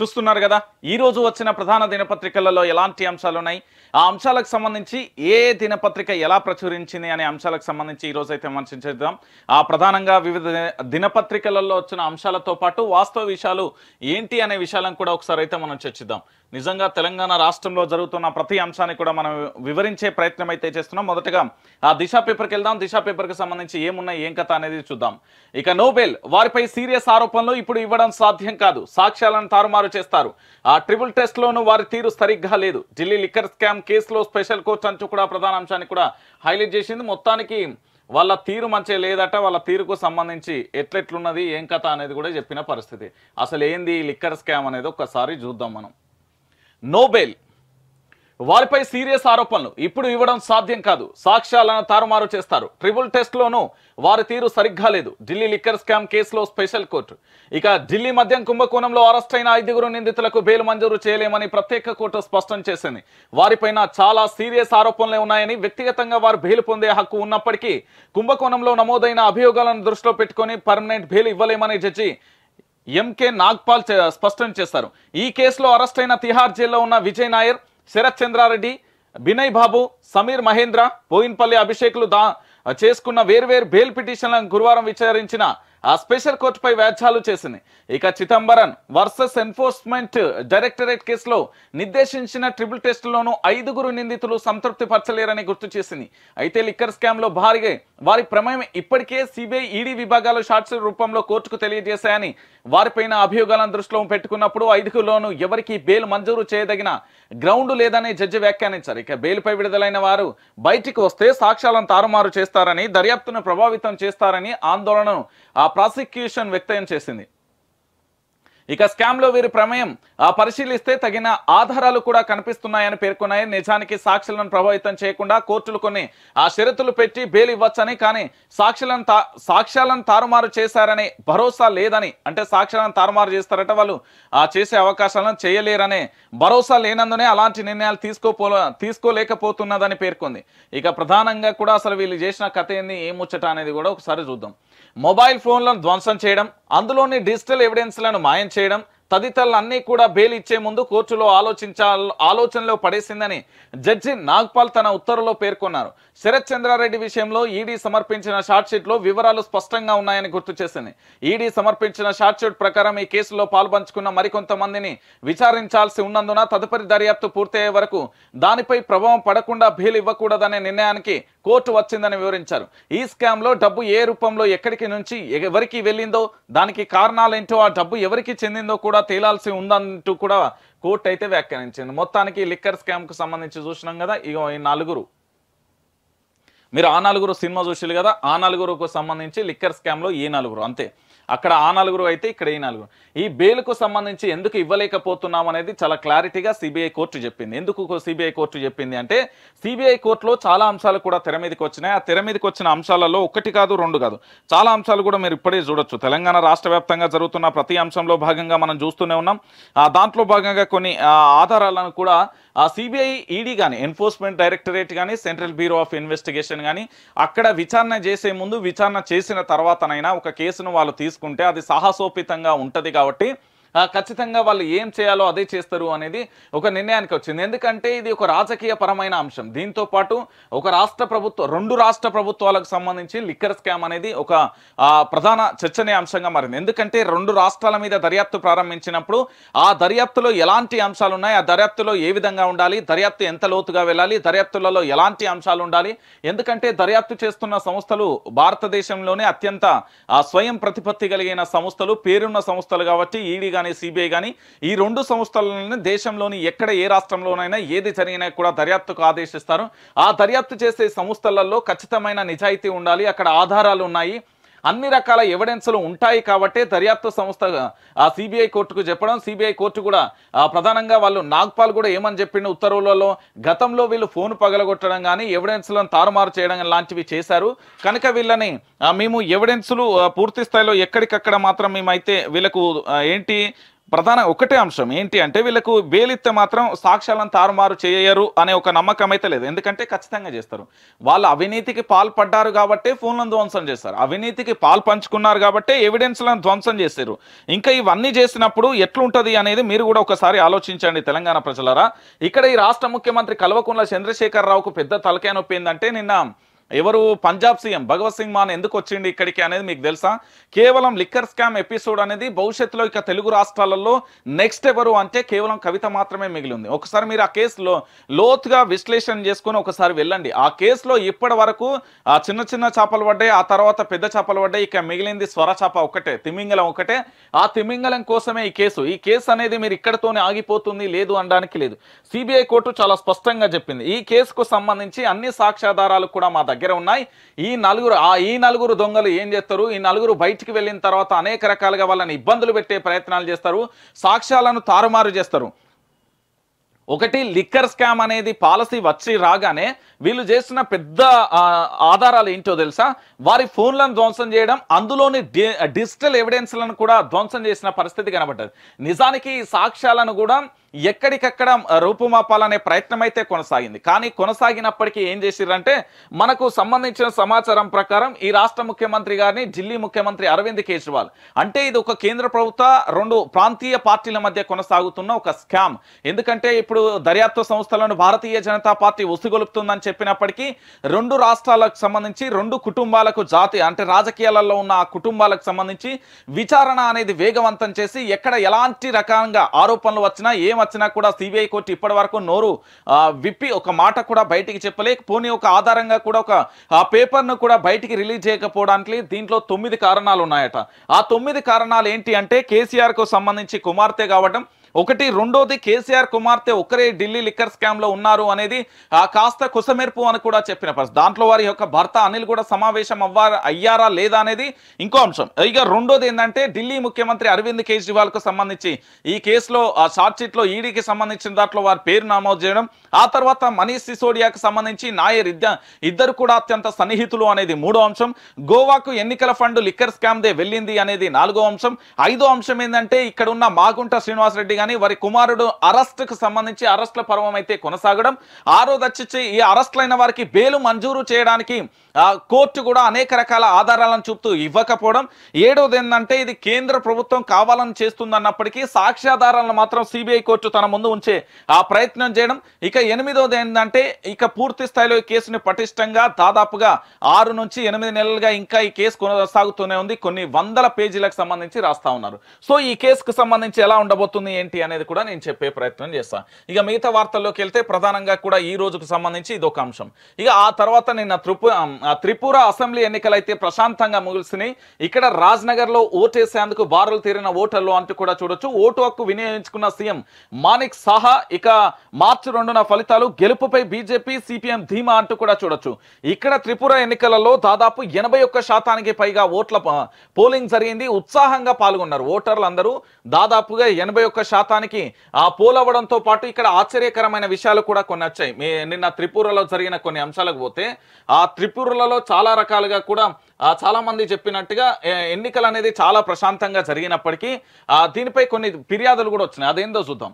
చూస్తున్నారు కదా ఈరోజు వచ్చిన ప్రధాన దినపత్రికలలో ఎలాంటి అంశాలు ఉన్నాయి ఆ అంశాలకు సంబంధించి ఏ దినపత్రిక ఎలా ప్రచురించింది అనే అంశాలకు సంబంధించి ఈరోజు అయితే మనం విమర్శించేద్దాం ఆ ప్రధానంగా వివిధ దినపత్రికలలో వచ్చిన అంశాలతో పాటు వాస్తవ విషయాలు ఏంటి అనే విషయాలను కూడా ఒకసారి అయితే మనం చర్చిద్దాం నిజంగా తెలంగాణ రాష్ట్రంలో జరుగుతున్న ప్రతి అంశాన్ని కూడా మనం వివరించే ప్రయత్నం అయితే చేస్తున్నాం మొదటగా ఆ దిశ పేపర్కి వెళ్దాం దిశ పేపర్కి సంబంధించి ఏమున్నాయి ఏం కథ అనేది చూద్దాం ఇక నోబెల్ వారిపై సీరియస్ ఆరోపణలు ఇప్పుడు ఇవ్వడం సాధ్యం కాదు సాక్ష్యాలను తారుమారు అరెస్టులు చేస్తారు ఆ ట్రిపుల్ టెస్ట్లోనూ వారి తీరు సరిగ్గా లేదు ఢిల్లీ లిక్కర్ స్కామ్ కేసులో స్పెషల్ కోర్టు అంటూ కూడా ప్రధాన అంశాన్ని కూడా హైలైట్ చేసింది మొత్తానికి వాళ్ళ తీరు మంచిగా లేదట వాళ్ళ తీరుకు సంబంధించి ఎట్లెట్లున్నది ఏం కథ అనేది కూడా చెప్పిన పరిస్థితి అసలు ఏంది లిక్కర్ స్కామ్ అనేది ఒకసారి చూద్దాం మనం నోబెల్ వారిపై సీరియస్ ఆరోపణలు ఇప్పుడు ఇవ్వడం సాధ్యం కాదు సాక్ష్యాలను తారుమారు చేస్తారు ట్రిబుల్ టెస్ట్లోనూ వారి తీరు సరిగ్గా లేదు ఢిల్లీ లిక్కర్ స్కామ్ కేసులో స్పెషల్ కోర్టు ఇక ఢిల్లీ మద్యం కుంభకోణంలో అరెస్ట్ అయిన ఐదుగురు నిందితులకు బెయిల్ మంజూరు చేయలేమని ప్రత్యేక కోర్టు స్పష్టం చేసింది వారిపైన చాలా సీరియస్ ఆరోపణలే ఉన్నాయని వ్యక్తిగతంగా వారు బెయిల్ పొందే హక్కు ఉన్నప్పటికీ కుంభకోణంలో నమోదైన అభియోగాలను దృష్టిలో పెట్టుకుని పర్మనెంట్ బెయిల్ ఇవ్వలేమని జడ్జి ఎంకే నాగ్పాల్ స్పష్టం చేశారు ఈ కేసులో అరెస్ట్ అయిన తిహార్ జైల్లో ఉన్న విజయ్ నాయర్ శరత్ చంద్రారెడ్డి బినయ్ బాబు సమీర్ మహేంద్ర పోయిన్పల్లి అభిషేకులు దా చేసుకున్న వేర్వేరు బెయిల్ పిటిషన్లను గురువారం విచారించిన ఆ స్పెషల్ కోర్టుపై వ్యాఖ్యలు చేసింది ఇక చిదంబరం వర్సెస్ ఎన్ఫోర్స్మెంట్ డైరెక్టరేట్ కేసులో నిర్దేశించిన ట్రిపుల్ టెస్టులోనూ ఐదుగురు నిందితులు సంతృప్తి పరచలేరని గుర్తు చేసింది అయితే లిక్కర్ స్కామ్లో భారీగా వారి ప్రమేయం ఇప్పటికే సిబిఐ ఈడీ విభాగాలు షార్ట్స్ రూపంలో కోర్టుకు తెలియజేశాయని వారిపైన అభియోగాలను దృష్టిలో పెట్టుకున్నప్పుడు ఐదుగురులోనూ ఎవరికి బెయిల్ మంజూరు చేయదగిన గ్రౌండ్ లేదని జడ్జి వ్యాఖ్యానించారు ఇక బెయిల్పై విడుదలైన వారు బయటికి వస్తే సాక్ష్యాలను తారుమారు చేస్తారని దర్యాప్తును ప్రభావితం చేస్తారని ఆందోళనను ఆ ప్రాసిక్యూషన్ వ్యక్తం చేసింది ఇక స్కామ్లో వీరి ప్రమేయం పరిశీలిస్తే తగిన ఆధారాలు కూడా కనిపిస్తున్నాయని పేర్కొన్నాయి నిజానికి సాక్షులను ప్రభావితం చేయకుండా కోర్టులు కొన్ని ఆ షరతులు పెట్టి బెయిల్ ఇవ్వచ్చని కానీ సాక్షులను సాక్ష్యాలను తారుమారు చేశారనే భరోసా లేదని అంటే సాక్ష్యాలను తారుమారు చేస్తారట వాళ్ళు ఆ చేసే అవకాశాలను చేయలేరనే భరోసా లేనందునే అలాంటి నిర్ణయాలు తీసుకోపో తీసుకోలేకపోతున్నదని పేర్కొంది ఇక ప్రధానంగా కూడా అసలు వీళ్ళు చేసిన కథ ఏంది ఏముచ్చట అనేది కూడా ఒకసారి చూద్దాం మొబైల్ ఫోన్లను ధ్వంసం చేయడం అందులోని డిజిటల్ ఎవిడెన్స్లను మాయం చేయడం తదితరులన్నీ కూడా బెయిల్ ఇచ్చే ముందు కోర్టులో ఆలోచించాల ఆలోచనలో పడేసిందని జడ్జి నాగ్పాల్ తన ఉత్తర్వులో పేర్కొన్నారు శరత్ చంద్రారెడ్డి విషయంలో ఈడీ సమర్పించిన షార్ట్షీట్లో వివరాలు స్పష్టంగా ఉన్నాయని గుర్తు చేసింది ఈడీ సమర్పించిన షార్ట్షీట్ ప్రకారం ఈ కేసులో పాల్పంచుకున్న మరికొంతమందిని విచారించాల్సి ఉన్నందున తదుపరి దర్యాప్తు పూర్తయ్యే వరకు దానిపై ప్రభావం పడకుండా బెయిల్ ఇవ్వకూడదనే నిర్ణయానికి కోర్టు వచ్చిందని వివరించారు ఈ స్కామ్లో డబ్బు ఏ రూపంలో ఎక్కడికి నుంచి ఎవరికి వెళ్ళిందో దానికి కారణాలేంటో ఆ డబ్బు ఎవరికి చెందిందో కూడా తేలాల్సి ఉందంటూ కూడా కోర్టు అయితే వ్యాఖ్యానించింది మొత్తానికి లిక్కర్ స్కామ్కు సంబంధించి చూసినాం కదా ఇగో ఈ నలుగురు మీరు ఆ నలుగురు సినిమా చూసారు కదా ఆ నలుగురుకు సంబంధించి లిక్కర్ స్కామ్లో ఈ నలుగురు అంతే అక్కడ ఆ నలుగురు అయితే ఇక్కడ ఈ నలుగురు ఈ బెయిల్కు సంబంధించి ఎందుకు ఇవ్వలేకపోతున్నాం అనేది చాలా క్లారిటీగా సిబిఐ కోర్టు చెప్పింది ఎందుకు సిబిఐ కోర్టు చెప్పింది అంటే సిబిఐ కోర్టులో చాలా అంశాలు కూడా తెర మీదకి వచ్చినాయి ఆ తెర మీదకి వచ్చిన అంశాలలో ఒకటి కాదు రెండు కాదు చాలా అంశాలు కూడా మీరు ఇప్పుడే చూడొచ్చు తెలంగాణ రాష్ట్ర జరుగుతున్న ప్రతి అంశంలో భాగంగా మనం చూస్తూనే ఉన్నాం దాంట్లో భాగంగా కొన్ని ఆధారాలను కూడా ఆ సిబిఐ ఈడీ కానీ ఎన్ఫోర్స్మెంట్ డైరెక్టరేట్ కానీ సెంట్రల్ బ్యూరో ఆఫ్ ఇన్వెస్టిగేషన్ కానీ అక్కడ విచారణ చేసే ముందు విచారణ చేసిన తర్వాతనైనా ఒక కేసును వాళ్ళు తీసుకు తీసుకుంటే అది సాహసోపితంగా ఉంటుంది కాబట్టి ఖచ్చితంగా వాళ్ళు ఏం చేయాలో అదే చేస్తారు అనేది ఒక నిర్ణయానికి వచ్చింది ఎందుకంటే ఇది ఒక రాజకీయ పరమైన అంశం దీంతో పాటు ఒక రాష్ట్ర ప్రభుత్వం రెండు రాష్ట్ర ప్రభుత్వాలకు సంబంధించి లిక్కర్ స్కామ్ అనేది ఒక ప్రధాన చర్చనీయాంశంగా మారింది ఎందుకంటే రెండు రాష్ట్రాల మీద దర్యాప్తు ప్రారంభించినప్పుడు ఆ దర్యాప్తులో ఎలాంటి అంశాలు ఉన్నాయి ఆ దర్యాప్తులో ఏ విధంగా ఉండాలి దర్యాప్తు ఎంత లోతుగా వెళ్ళాలి దర్యాప్తులలో ఎలాంటి అంశాలు ఉండాలి ఎందుకంటే దర్యాప్తు చేస్తున్న సంస్థలు భారతదేశంలోనే అత్యంత స్వయం ప్రతిపత్తి కలిగిన సంస్థలు పేరున్న సంస్థలు కాబట్టి ఈడీ కానీ సిబిఐ కానీ ఈ రెండు సంస్థలనే దేశంలోని ఎక్కడ ఏ రాష్ట్రంలోనైనా ఏది జరిగినా కూడా దర్యాప్తుకు ఆదేశిస్తారు ఆ దర్యాప్తు చేసే సంస్థలలో ఖచ్చితమైన నిజాయితీ ఉండాలి అక్కడ ఆధారాలు ఉన్నాయి అన్ని రకాల ఎవిడెన్స్లు ఉంటాయి కాబట్టి దర్యాప్తు సంస్థ సిబిఐ కోర్టుకు చెప్పడం సిబిఐ కోర్టు కూడా ప్రధానంగా వాళ్ళు నాగ్పాల్ కూడా ఏమని చెప్పిండు ఉత్తర్వులలో గతంలో వీళ్ళు ఫోన్ పగలగొట్టడం కానీ ఎవిడెన్స్లను తారుమారు చేయడం లాంటివి చేశారు కనుక వీళ్ళని మేము ఎవిడెన్స్లు పూర్తి స్థాయిలో ఎక్కడికక్కడ మాత్రం మేమైతే వీళ్ళకు ఏంటి ప్రధాన ఒకటే అంశం ఏంటి అంటే వీళ్ళకు వేలిత్తే మాత్రం సాక్ష్యాలను తారుమారు చేయరు అనే ఒక నమ్మకం అయితే లేదు ఎందుకంటే ఖచ్చితంగా చేస్తారు వాళ్ళు అవినీతికి పాల్పడ్డారు కాబట్టి ఫోన్లను ధ్వంసం చేస్తారు అవినీతికి పాల్పంచుకున్నారు కాబట్టి ఎవిడెన్స్లను ధ్వంసం చేశారు ఇంకా ఇవన్నీ చేసినప్పుడు ఎట్లుంటుంది అనేది మీరు కూడా ఒకసారి ఆలోచించండి తెలంగాణ ప్రజలరా ఇక్కడ ఈ రాష్ట్ర ముఖ్యమంత్రి కల్వకుంట్ల చంద్రశేఖరరావుకు పెద్ద తలకాయ నొప్పి ఏంటంటే నిన్న ఎవరు పంజాబ్ సీఎం భగవత్ సింగ్ మాన్ ఎందుకు వచ్చింది ఇక్కడికి అనేది మీకు తెలుసా కేవలం లిక్కర్ స్కామ్ ఎపిసోడ్ అనేది భవిష్యత్తులో ఇక తెలుగు రాష్ట్రాలలో నెక్స్ట్ ఎవరు అంటే కేవలం కవిత మాత్రమే మిగిలింది ఒకసారి మీరు ఆ కేసులో లోతుగా విశ్లేషణ చేసుకుని ఒకసారి వెళ్ళండి ఆ కేసులో ఇప్పటి వరకు చిన్న చిన్న చేపలు పడ్డాయి ఆ తర్వాత పెద్ద చేపలు పడ్డాయి ఇక మిగిలింది స్వర చేప ఒకటే తిమింగలం ఒకటే ఆ తిమింగలం కోసమే ఈ కేసు ఈ కేసు అనేది మీరు ఇక్కడతోనే ఆగిపోతుంది లేదు అనడానికి లేదు సిబిఐ కోర్టు చాలా స్పష్టంగా చెప్పింది ఈ కేసుకు సంబంధించి అన్ని సాక్ష్యాధారాలు కూడా మా దగ్గర దగ్గర ఉన్నాయి ఈ నలుగురు ఆ ఈ నలుగురు దొంగలు ఏం చేస్తారు ఈ నలుగురు బయటికి వెళ్ళిన తర్వాత అనేక రకాలుగా వాళ్ళని ఇబ్బందులు పెట్టే ప్రయత్నాలు చేస్తారు సాక్ష్యాలను తారుమారు చేస్తారు ఒకటి లిక్కర్ స్కామ్ అనేది పాలసీ వచ్చి రాగానే వీళ్ళు చేస్తున్న పెద్ద ఆధారాలు ఏంటో తెలుసా వారి ఫోన్లను ధ్వంసం చేయడం అందులోని డిజిటల్ ఎవిడెన్స్లను కూడా ధ్వంసం చేసిన పరిస్థితి కనబడ్డది నిజానికి సాక్ష్యాలను కూడా ఎక్కడికక్కడ రూపుమాపాలనే ప్రయత్నం అయితే కొనసాగింది కానీ కొనసాగినప్పటికీ ఏం చేసిరంటే మనకు సంబంధించిన సమాచారం ప్రకారం ఈ రాష్ట్ర ముఖ్యమంత్రి గారిని ఢిల్లీ ముఖ్యమంత్రి అరవింద్ కేజ్రీవాల్ అంటే ఇది ఒక కేంద్ర ప్రభుత్వ రెండు ప్రాంతీయ పార్టీల మధ్య కొనసాగుతున్న ఒక స్కామ్ ఎందుకంటే ఇప్పుడు దర్యాప్తు సంస్థలను భారతీయ జనతా పార్టీ ఉసుగొలుపుతుందని చెప్పినప్పటికీ రెండు రాష్ట్రాలకు సంబంధించి రెండు కుటుంబాలకు జాతి అంటే రాజకీయాలలో ఉన్న ఆ కుటుంబాలకు సంబంధించి విచారణ అనేది వేగవంతం చేసి ఎక్కడ ఎలాంటి రకంగా ఆరోపణలు వచ్చినా ఏం విషయం వచ్చినా కూడా సిబిఐ కోర్టు ఇప్పటి వరకు నోరు విప్పి ఒక మాట కూడా బయటికి చెప్పలేకపోని ఒక ఆధారంగా కూడా ఒక పేపర్ను కూడా బయటికి రిలీజ్ చేయకపోవడానికి దీంట్లో తొమ్మిది కారణాలు ఉన్నాయట ఆ తొమ్మిది కారణాలు ఏంటి అంటే కేసీఆర్కు సంబంధించి కుమార్తె కావడం ఒకటి రెండోది కేసీఆర్ కుమార్తె ఒకరే ఢిల్లీ లిక్కర్ స్కామ్ లో ఉన్నారు అనేది కాస్త కుసమెరుపు అని కూడా చెప్పిన పరిస్థితి దాంట్లో వారి యొక్క భర్త అనిల్ కూడా సమావేశం అవ్వారా అయ్యారా లేదా అనేది ఇంకో అంశం ఇక రెండోది ఏంటంటే ఢిల్లీ ముఖ్యమంత్రి అరవింద్ కు సంబంధించి ఈ కేసులో లో ఈడీకి సంబంధించిన దాంట్లో వారి పేరు నమోదు చేయడం ఆ తర్వాత మనీష్ సిసోడియాకు సంబంధించి నాయర్ ఇద్దరు కూడా అత్యంత సన్నిహితులు అనేది మూడో అంశం గోవాకు ఎన్నికల ఫండ్ లిక్కర్ దే వెళ్ళింది అనేది నాలుగో అంశం ఐదో అంశం ఏంటంటే ఇక్కడ ఉన్న మాగుంట శ్రీనివాసరెడ్డి కానీ వారి కుమారుడు కు సంబంధించి అరెస్ట్ల పర్వం అయితే కొనసాగడం ఆరో దచ్చి ఈ అరెస్ట్ వారికి బెయిల్ మంజూరు చేయడానికి కోర్టు కూడా అనేక రకాల ఆధారాలను చూపుతూ ఇవ్వకపోవడం ఏడవది ఏంటంటే ఇది కేంద్ర ప్రభుత్వం కావాలని చేస్తుందన్నప్పటికీ సాక్ష్యాధారాలను మాత్రం సిబిఐ కోర్టు తన ముందు ఉంచే ఆ ప్రయత్నం చేయడం ఇక ఎనిమిదోది ఏంటంటే ఇక పూర్తి స్థాయిలో ఈ కేసుని పటిష్టంగా దాదాపుగా ఆరు నుంచి ఎనిమిది నెలలుగా ఇంకా ఈ కేసు కొనసాగుతూనే ఉంది కొన్ని వందల పేజీలకు సంబంధించి రాస్తా ఉన్నారు సో ఈ కేసుకు సంబంధించి ఎలా ఉండబోతుంది ఏంటి అనేది కూడా నేను చెప్పే ప్రయత్నం చేస్తాను ఇక మిగతా వార్తల్లోకి వెళ్తే ప్రధానంగా కూడా ఈ రోజుకు సంబంధించి ఇదొక అంశం ఇక ఆ తర్వాత నిన్న త్రిపు త్రిపుర అసెంబ్లీ ఎన్నికలైతే ప్రశాంతంగా ముగిసినాయి ఇక్కడ రాజ్నగర్లో ఓటేసేందుకు బారులు తీరిన ఓటర్లు అంటూ కూడా చూడొచ్చు ఓటు హక్కు వినియోగించుకున్న సీఎం మానిక్ సాహా ఇక మార్చి రెండున ఫలితాలు గెలుపుపై బీజేపీ సిపిఎం ధీమా అంటూ కూడా చూడొచ్చు ఇక్కడ త్రిపుర ఎన్నికలలో దాదాపు ఎనభై ఒక్క శాతానికి పైగా ఓట్ల పోలింగ్ జరిగింది ఉత్సాహంగా పాల్గొన్నారు ఓటర్లు అందరూ దాదాపుగా ఎనభై ఒక్క శాతానికి ఆ పోలవడంతో పాటు ఇక్కడ ఆశ్చర్యకరమైన విషయాలు కూడా కొన్ని వచ్చాయి నిన్న త్రిపురలో జరిగిన కొన్ని అంశాలకు పోతే ఆ త్రిపుర ఊర్లలో చాలా రకాలుగా కూడా చాలామంది చెప్పినట్టుగా ఎన్నికలు అనేది చాలా ప్రశాంతంగా జరిగినప్పటికీ దీనిపై కొన్ని ఫిర్యాదులు కూడా వచ్చినాయి అదేందో చూద్దాం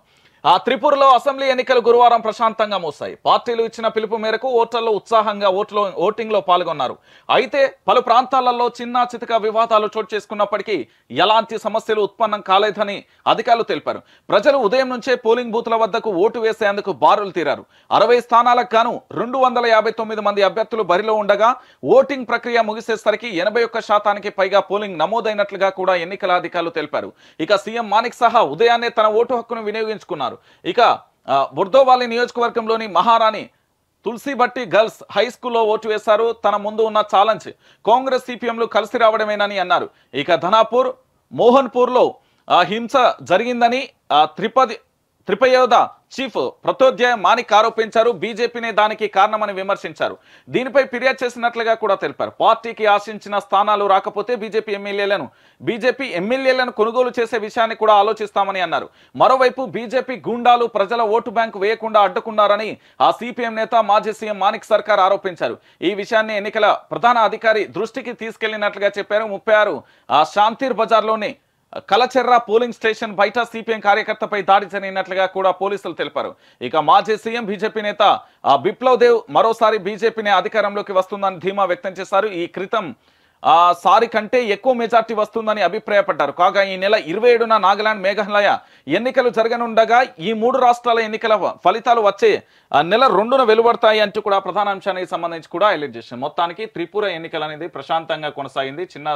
ఆ త్రిపురలో అసెంబ్లీ ఎన్నికలు గురువారం ప్రశాంతంగా మూసాయి పార్టీలు ఇచ్చిన పిలుపు మేరకు ఓటర్లు ఉత్సాహంగా ఓట్లో ఓటింగ్లో పాల్గొన్నారు అయితే పలు ప్రాంతాలలో చిన్న చితక వివాదాలు చోటు చేసుకున్నప్పటికీ ఎలాంటి సమస్యలు ఉత్పన్నం కాలేదని అధికారులు తెలిపారు ప్రజలు ఉదయం నుంచే పోలింగ్ బూత్ల వద్దకు ఓటు వేసేందుకు బారులు తీరారు అరవై స్థానాలకు గాను రెండు వందల యాభై తొమ్మిది మంది అభ్యర్థులు బరిలో ఉండగా ఓటింగ్ ప్రక్రియ ముగిసేసరికి ఎనభై ఒక్క శాతానికి పైగా పోలింగ్ నమోదైనట్లుగా కూడా ఎన్నికల అధికారులు తెలిపారు ఇక సీఎం మానిక్ సహా ఉదయాన్నే తన ఓటు హక్కును వినియోగించుకున్నారు ఉన్నారు ఇక బుర్దోవాలి నియోజకవర్గంలోని మహారాణి తులసిబట్టి గర్ల్స్ హై స్కూల్లో ఓటు వేశారు తన ముందు ఉన్న ఛాలెంజ్ కాంగ్రెస్ సిపిఎంలు కలిసి రావడమేనని అన్నారు ఇక ధనాపూర్ మోహన్పూర్లో హింస జరిగిందని త్రిపది త్రిపయోద చీఫ్ ప్రత్యోధ్యాయ మానిక్ ఆరోపించారు బీజేపీనే దానికి కారణమని విమర్శించారు దీనిపై ఫిర్యాదు చేసినట్లుగా కూడా తెలిపారు పార్టీకి ఆశించిన స్థానాలు రాకపోతే బీజేపీ ఎమ్మెల్యేలను బీజేపీ ఎమ్మెల్యేలను కొనుగోలు చేసే విషయాన్ని కూడా ఆలోచిస్తామని అన్నారు మరోవైపు బీజేపీ గుండాలు ప్రజల ఓటు బ్యాంకు వేయకుండా అడ్డుకున్నారని ఆ సిపిఎం నేత మాజీ సీఎం మానిక్ సర్కార్ ఆరోపించారు ఈ విషయాన్ని ఎన్నికల ప్రధాన అధికారి దృష్టికి తీసుకెళ్లినట్లుగా చెప్పారు ముప్పై ఆరు ఆ శాంతిర్ బజార్లోని కలచెర్ర పోలింగ్ స్టేషన్ బయట సిపిఎం కార్యకర్తపై దాడి జరిగినట్లుగా కూడా పోలీసులు తెలిపారు ఇక మాజీ సీఎం బీజేపీ నేత బిప్లవ్ దేవ్ మరోసారి బీజేపీని అధికారంలోకి వస్తుందని ధీమా వ్యక్తం చేశారు ఈ క్రితం సారి కంటే ఎక్కువ మెజార్టీ వస్తుందని అభిప్రాయపడ్డారు కాగా ఈ నెల ఇరవై ఏడున నాగాలాండ్ మేఘాలయ ఎన్నికలు జరగనుండగా ఈ మూడు రాష్ట్రాల ఎన్నికల ఫలితాలు వచ్చే నెల రెండున వెలువడతాయి అంటూ కూడా ప్రధాన అంశానికి సంబంధించి కూడా హైలైట్ చేసింది మొత్తానికి త్రిపుర ఎన్నికలు అనేది ప్రశాంతంగా కొనసాగింది చిన్న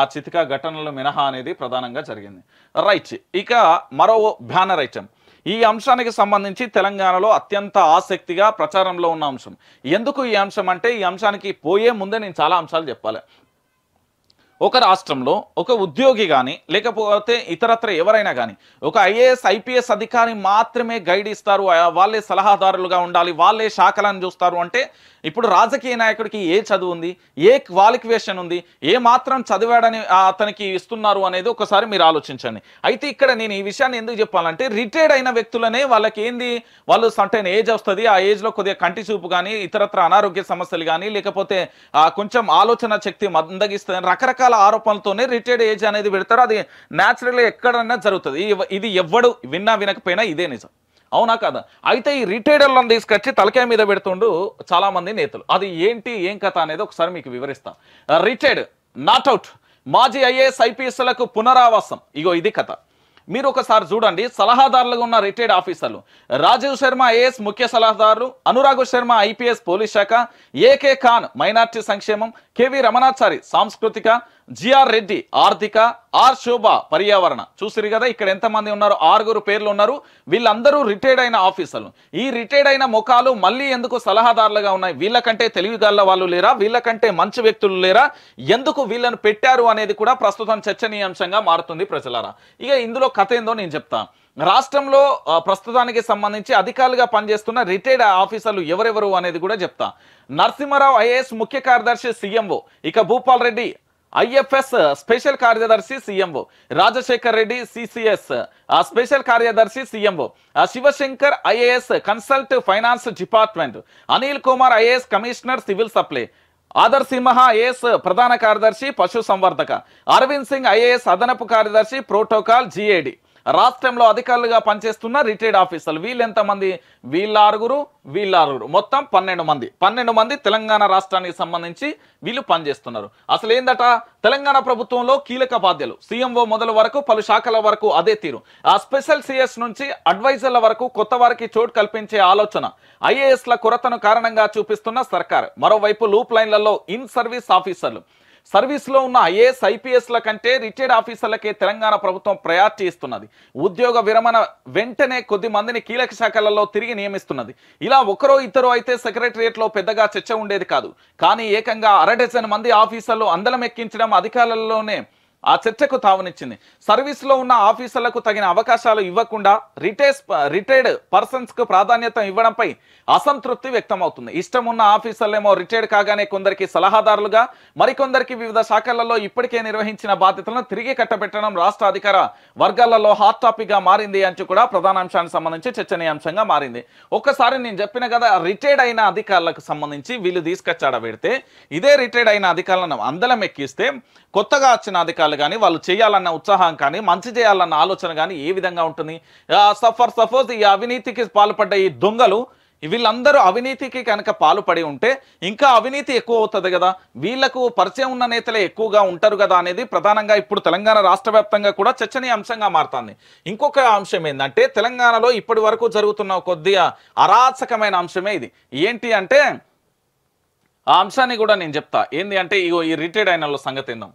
ఆ చితిక ఘటనలు మినహా అనేది ప్రధానంగా జరిగింది రైట్ ఇక మరో బ్యానర్ ఐటెం ఈ అంశానికి సంబంధించి తెలంగాణలో అత్యంత ఆసక్తిగా ప్రచారంలో ఉన్న అంశం ఎందుకు ఈ అంశం అంటే ఈ అంశానికి పోయే ముందే నేను చాలా అంశాలు చెప్పాలి ఒక రాష్ట్రంలో ఒక ఉద్యోగి కానీ లేకపోతే ఇతరత్ర ఎవరైనా కానీ ఒక ఐఏఎస్ ఐపీఎస్ అధికారి మాత్రమే గైడ్ ఇస్తారు వాళ్ళే సలహాదారులుగా ఉండాలి వాళ్ళే శాఖలను చూస్తారు అంటే ఇప్పుడు రాజకీయ నాయకుడికి ఏ చదువు ఉంది ఏ క్వాలిఫికేషన్ ఉంది ఏ మాత్రం చదివాడని అతనికి ఇస్తున్నారు అనేది ఒకసారి మీరు ఆలోచించండి అయితే ఇక్కడ నేను ఈ విషయాన్ని ఎందుకు చెప్పాలంటే రిటైర్డ్ అయిన వ్యక్తులనే వాళ్ళకి ఏంది వాళ్ళు సంటైన్ ఏజ్ వస్తుంది ఆ ఏజ్లో కొద్దిగా కంటి చూపు కానీ ఇతరత్ర అనారోగ్య సమస్యలు కానీ లేకపోతే కొంచెం ఆలోచన శక్తి మందగిస్తుంది రకరకాల రకరకాల ఆరోపణలతోనే రిటైర్డ్ ఏజ్ అనేది పెడతారు అది న్యాచురల్గా ఎక్కడైనా జరుగుతుంది ఇది ఎవ్వడు విన్నా వినకపోయినా ఇదే నిజం అవునా కాదా అయితే ఈ రిటైర్డర్లను తీసుకొచ్చి తలకాయ మీద పెడుతుండు చాలామంది నేతలు అది ఏంటి ఏం కథ అనేది ఒకసారి మీకు వివరిస్తాం రిటైర్డ్ నాట్అవుట్ మాజీ ఐఏఎస్ ఐపీఎస్లకు పునరావాసం ఇగో ఇది కథ మీరు ఒకసారి చూడండి సలహాదారులుగా ఉన్న రిటైర్డ్ ఆఫీసర్లు రాజీవ్ శర్మ ఐఏఎస్ ముఖ్య సలహాదారు అనురాగ్ శర్మ ఐపీఎస్ పోలీస్ శాఖ ఏకే ఖాన్ మైనార్టీ సంక్షేమం కేవి రమణాచారి సాంస్కృతిక జిఆర్ రెడ్డి ఆర్థిక ఆర్ శోభ పర్యావరణ చూసిరు కదా ఇక్కడ ఎంతమంది ఉన్నారు ఆరుగురు పేర్లు ఉన్నారు వీళ్ళందరూ రిటైర్డ్ అయిన ఆఫీసర్లు ఈ రిటైర్డ్ అయిన ముఖాలు మళ్ళీ ఎందుకు సలహాదారులుగా ఉన్నాయి వీళ్ళకంటే తెలివిగల వాళ్ళు లేరా వీళ్ళకంటే మంచి వ్యక్తులు లేరా ఎందుకు వీళ్ళను పెట్టారు అనేది కూడా ప్రస్తుతం చర్చనీయాంశంగా మారుతుంది ప్రజలరా ఇక ఇందులో కథ ఏందో నేను చెప్తాను రాష్ట్రంలో ప్రస్తుతానికి సంబంధించి అధికారులుగా పనిచేస్తున్న రిటైర్డ్ ఆఫీసర్లు ఎవరెవరు అనేది కూడా చెప్తా నరసింహారావు ఐఏఎస్ ముఖ్య కార్యదర్శి సీఎంఓ ఇక భూపాల్ రెడ్డి ఐఎఫ్ఎస్ స్పెషల్ కార్యదర్శి CMO Rajasekhar Reddy CCS special కార్యదర్శి CMO Sivasankar IAS consult finance department Anil Kumar IAS commissioner civil supply ఆదర్ సింహ ఐఏఎస్ ప్రధాన కార్యదర్శి పశు సంవర్ధక అరవింద్ సింగ్ ఐఏఎస్ అదనపు కార్యదర్శి ప్రోటోకాల్ జిఏడి రాష్ట్రంలో అధికారులుగా పనిచేస్తున్న రిటైర్డ్ ఆఫీసర్లు వీళ్ళెంతమంది వీళ్ళ ఆరుగురు వీళ్ళ ఆరుగురు మొత్తం పన్నెండు మంది పన్నెండు మంది తెలంగాణ రాష్ట్రానికి సంబంధించి వీళ్ళు పనిచేస్తున్నారు అసలు ఏందట తెలంగాణ ప్రభుత్వంలో కీలక బాధ్యలు సీఎంఓ మొదల వరకు పలు శాఖల వరకు అదే తీరు ఆ స్పెషల్ సిఎస్ నుంచి అడ్వైజర్ల వరకు కొత్త వారికి చోటు కల్పించే ఆలోచన ఐఏఎస్ల కొరతను కారణంగా చూపిస్తున్న సర్కార్ మరోవైపు లూప్ లైన్లలో ఇన్ సర్వీస్ ఆఫీసర్లు సర్వీస్లో ఉన్న ఐఏఎస్ ఐపీఎస్ల కంటే రిటైర్డ్ ఆఫీసర్లకే తెలంగాణ ప్రభుత్వం ప్రయారిటీ ఇస్తున్నది ఉద్యోగ విరమణ వెంటనే కొద్ది మందిని కీలక శాఖలలో తిరిగి నియమిస్తున్నది ఇలా ఒకరో ఇద్దరు అయితే సెక్రటరియట్లో పెద్దగా చర్చ ఉండేది కాదు కానీ ఏకంగా అరడజన్ మంది ఆఫీసర్లు అందలం ఎక్కించడం అధికారులలోనే ఆ చర్చకు తావునిచ్చింది సర్వీస్లో ఉన్న ఆఫీసర్లకు తగిన అవకాశాలు ఇవ్వకుండా రిటైర్స్ రిటైర్డ్ పర్సన్స్కు ప్రాధాన్యత ఇవ్వడంపై అసంతృప్తి వ్యక్తమవుతుంది ఇష్టం ఉన్న ఆఫీసర్లేమో రిటైర్డ్ కాగానే కొందరికి సలహాదారులుగా మరికొందరికి వివిధ శాఖలలో ఇప్పటికే నిర్వహించిన బాధ్యతలను తిరిగి కట్టబెట్టడం రాష్ట్ర అధికార వర్గాలలో హాట్ టాపిక్గా మారింది అంటూ కూడా ప్రధానాంశానికి సంబంధించి చర్చనీయాంశంగా మారింది ఒక్కసారి నేను చెప్పిన కదా రిటైర్డ్ అయిన అధికారులకు సంబంధించి వీళ్ళు తీసుకొచ్చాడ పెడితే ఇదే రిటైర్డ్ అయిన అధికారులను అందలం ఎక్కిస్తే కొత్తగా వచ్చిన అధికారులు ఆశయాలు కానీ వాళ్ళు చేయాలన్న ఉత్సాహం కానీ మంచి చేయాలన్న ఆలోచన కానీ ఏ విధంగా ఉంటుంది సఫర్ సపోజ్ ఈ అవినీతికి పాల్పడ్డ ఈ దొంగలు వీళ్ళందరూ అవినీతికి కనుక పాలుపడి ఉంటే ఇంకా అవినీతి ఎక్కువ అవుతుంది కదా వీళ్లకు పరిచయం ఉన్న నేతలే ఎక్కువగా ఉంటారు కదా అనేది ప్రధానంగా ఇప్పుడు తెలంగాణ రాష్ట్ర కూడా చర్చనీయాంశంగా మారుతుంది ఇంకొక అంశం ఏంటంటే తెలంగాణలో ఇప్పటి వరకు జరుగుతున్న కొద్దిగా అరాచకమైన అంశమే ఇది ఏంటి అంటే ఆ అంశాన్ని కూడా నేను చెప్తా ఏంటి అంటే ఈ రిటైర్డ్ అయిన సంగతి ఏందాం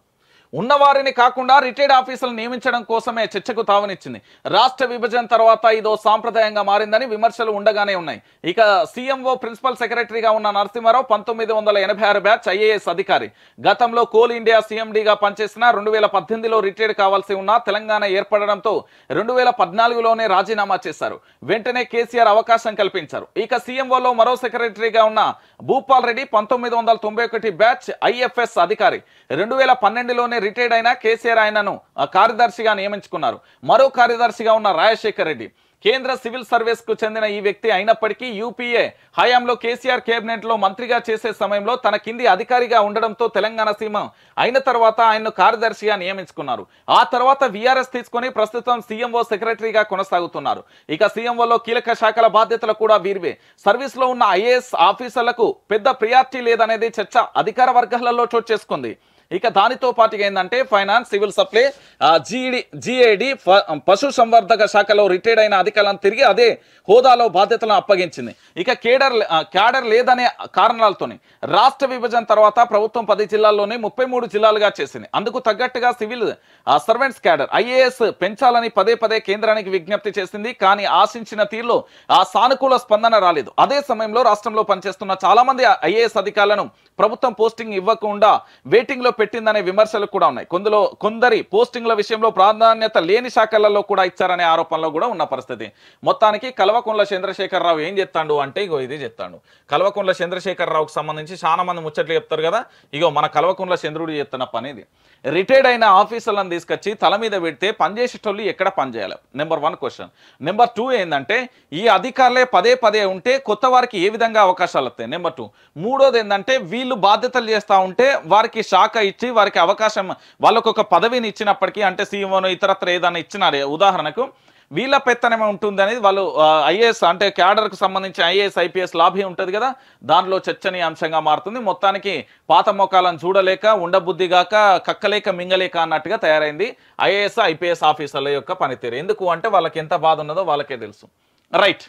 ఉన్నవారిని కాకుండా రిటైర్డ్ ఆఫీసులను నియమించడం కోసమే చర్చకు తావనిచ్చింది రాష్ట్ర విభజన తర్వాత ఇదో సాంప్రదాయంగా మారిందని విమర్శలు ఉండగానే ఉన్నాయి ఇక సీఎంఓ ప్రిన్సిపల్ సెక్రటరీగా ఉన్న నరసింహారావు పంతొమ్మిది వందల ఎనభై ఆరు బ్యాచ్ ఐఏఎస్ అధికారి గతంలో కోల్ ఇండియా సీఎండిగా పనిచేసిన రెండు వేల పద్దెనిమిదిలో రిటైర్డ్ కావాల్సి ఉన్న తెలంగాణ ఏర్పడడంతో రెండు వేల పద్నాలుగులోనే రాజీనామా చేశారు వెంటనే కేసీఆర్ అవకాశం కల్పించారు ఇక సీఎంఓలో మరో సెక్రటరీగా ఉన్న భూపాల్ రెడ్డి పంతొమ్మిది వందల తొంభై ఒకటి బ్యాచ్ ఐఎఫ్ఎస్ అధికారి రెండు వేల పన్నెండులోనే రిటైర్డ్ అయిన కేసీఆర్ ఆయనను కార్యదర్శిగా నియమించుకున్నారు మరో కార్యదర్శిగా ఉన్న రాజశేఖర్ రెడ్డి కేంద్ర సివిల్ సర్వీస్ కు చెందిన ఈ వ్యక్తి అయినప్పటికీ యూపీఏ హయాంలో కేసీఆర్ కేబినెట్ లో మంత్రిగా చేసే సమయంలో తన కింది అధికారిగా ఉండడంతో తెలంగాణ సీమ అయిన తర్వాత ఆయన్ను కార్యదర్శిగా నియమించుకున్నారు ఆ తర్వాత వీఆర్ఎస్ తీసుకుని ప్రస్తుతం సీఎంఓ సెక్రటరీగా కొనసాగుతున్నారు ఇక సీఎంఓలో కీలక శాఖల బాధ్యతలు కూడా వీరివే సర్వీస్ లో ఉన్న ఐఏఎస్ ఆఫీసర్లకు పెద్ద ప్రియారిటీ లేదనేది చర్చ అధికార వర్గాలలో చోటు చేసుకుంది ఇక దానితో పాటుగా ఏంటంటే finance civil supply GED GAD పశు సంవర్ధక శాఖలో రిటైర్డ్ అయిన అధికారులను తిరిగి అదే హోదాలో బాధ్యతలను అప్పగించింది ఇక కేడర్ కేడర్ లేదనే కారణాలతోనే రాష్ట్ర విభజన తర్వాత ప్రభుత్వం పది జిల్లాల్లోనే ముప్పై మూడు జిల్లాలుగా చేసింది అందుకు తగ్గట్టుగా సివిల్ సర్వెంట్స్ క్యాడర్ ఐఏఎస్ పెంచాలని పదే పదే కేంద్రానికి విజ్ఞప్తి చేసింది కానీ ఆశించిన తీరులో ఆ సానుకూల స్పందన రాలేదు అదే సమయంలో రాష్ట్రంలో పనిచేస్తున్న చాలా మంది ఐఏఎస్ అధికారులను ప్రభుత్వం పోస్టింగ్ ఇవ్వకుండా వెయిటింగ్ లో పెట్టిందనే విమర్శలు కూడా ఉన్నాయి కొందులో కొందరి పోస్టింగ్ల విషయంలో ప్రాధాన్యత లేని శాఖలలో కూడా ఇచ్చారనే ఆరోపణలో కూడా ఉన్న పరిస్థితి మొత్తానికి కల్వకుంట్ల చంద్రశేఖరరావు ఏం చెప్తాడు అంటే ఇగో ఇది చెప్తాడు కల్వకుంట్ల చంద్రశేఖరరావుకి సంబంధించి చాలా మంది ముచ్చట్లు చెప్తారు కదా ఇగో మన కల్వకుంట్ల చంద్రుడు చెప్తున్న పని ఇది రిటైర్డ్ అయిన ఆఫీసర్లను తీసుకొచ్చి తల మీద పెడితే పనిచేసేటోళ్ళు ఎక్కడ పనిచేయాలి number one question number two ఏంటంటే ఈ అధికారులే పదే పదే ఉంటే కొత్త వారికి ఏ విధంగా అవకాశాలు వస్తాయి నెంబర్ టూ మూడోది ఏంటంటే వీళ్ళు బాధ్యతలు చేస్తూ ఉంటే వారికి శాఖ ఇచ్చి వారికి అవకాశం వాళ్ళకొక పదవిని ఇచ్చినప్పటికీ అంటే సీఎంఓను e ఇతరత్ర ఏదైనా ఇచ్చినారే ఉదాహరణకు వీళ్ళ పెత్తనమే ఉంటుంది అనేది వాళ్ళు ఐఏఎస్ అంటే క్యాడర్కు సంబంధించి ఐఏఎస్ ఐపీఎస్ లాభీ ఉంటుంది కదా దానిలో చర్చనీయాంశంగా మారుతుంది మొత్తానికి పాత మోకాలను చూడలేక ఉండబుద్ధిగాక కక్కలేక మింగలేక అన్నట్టుగా తయారైంది ఐఏఎస్ ఐపీఎస్ ఆఫీసర్ల యొక్క పనితీరు ఎందుకు అంటే వాళ్ళకి ఎంత బాధ ఉన్నదో వాళ్ళకే తెలుసు రైట్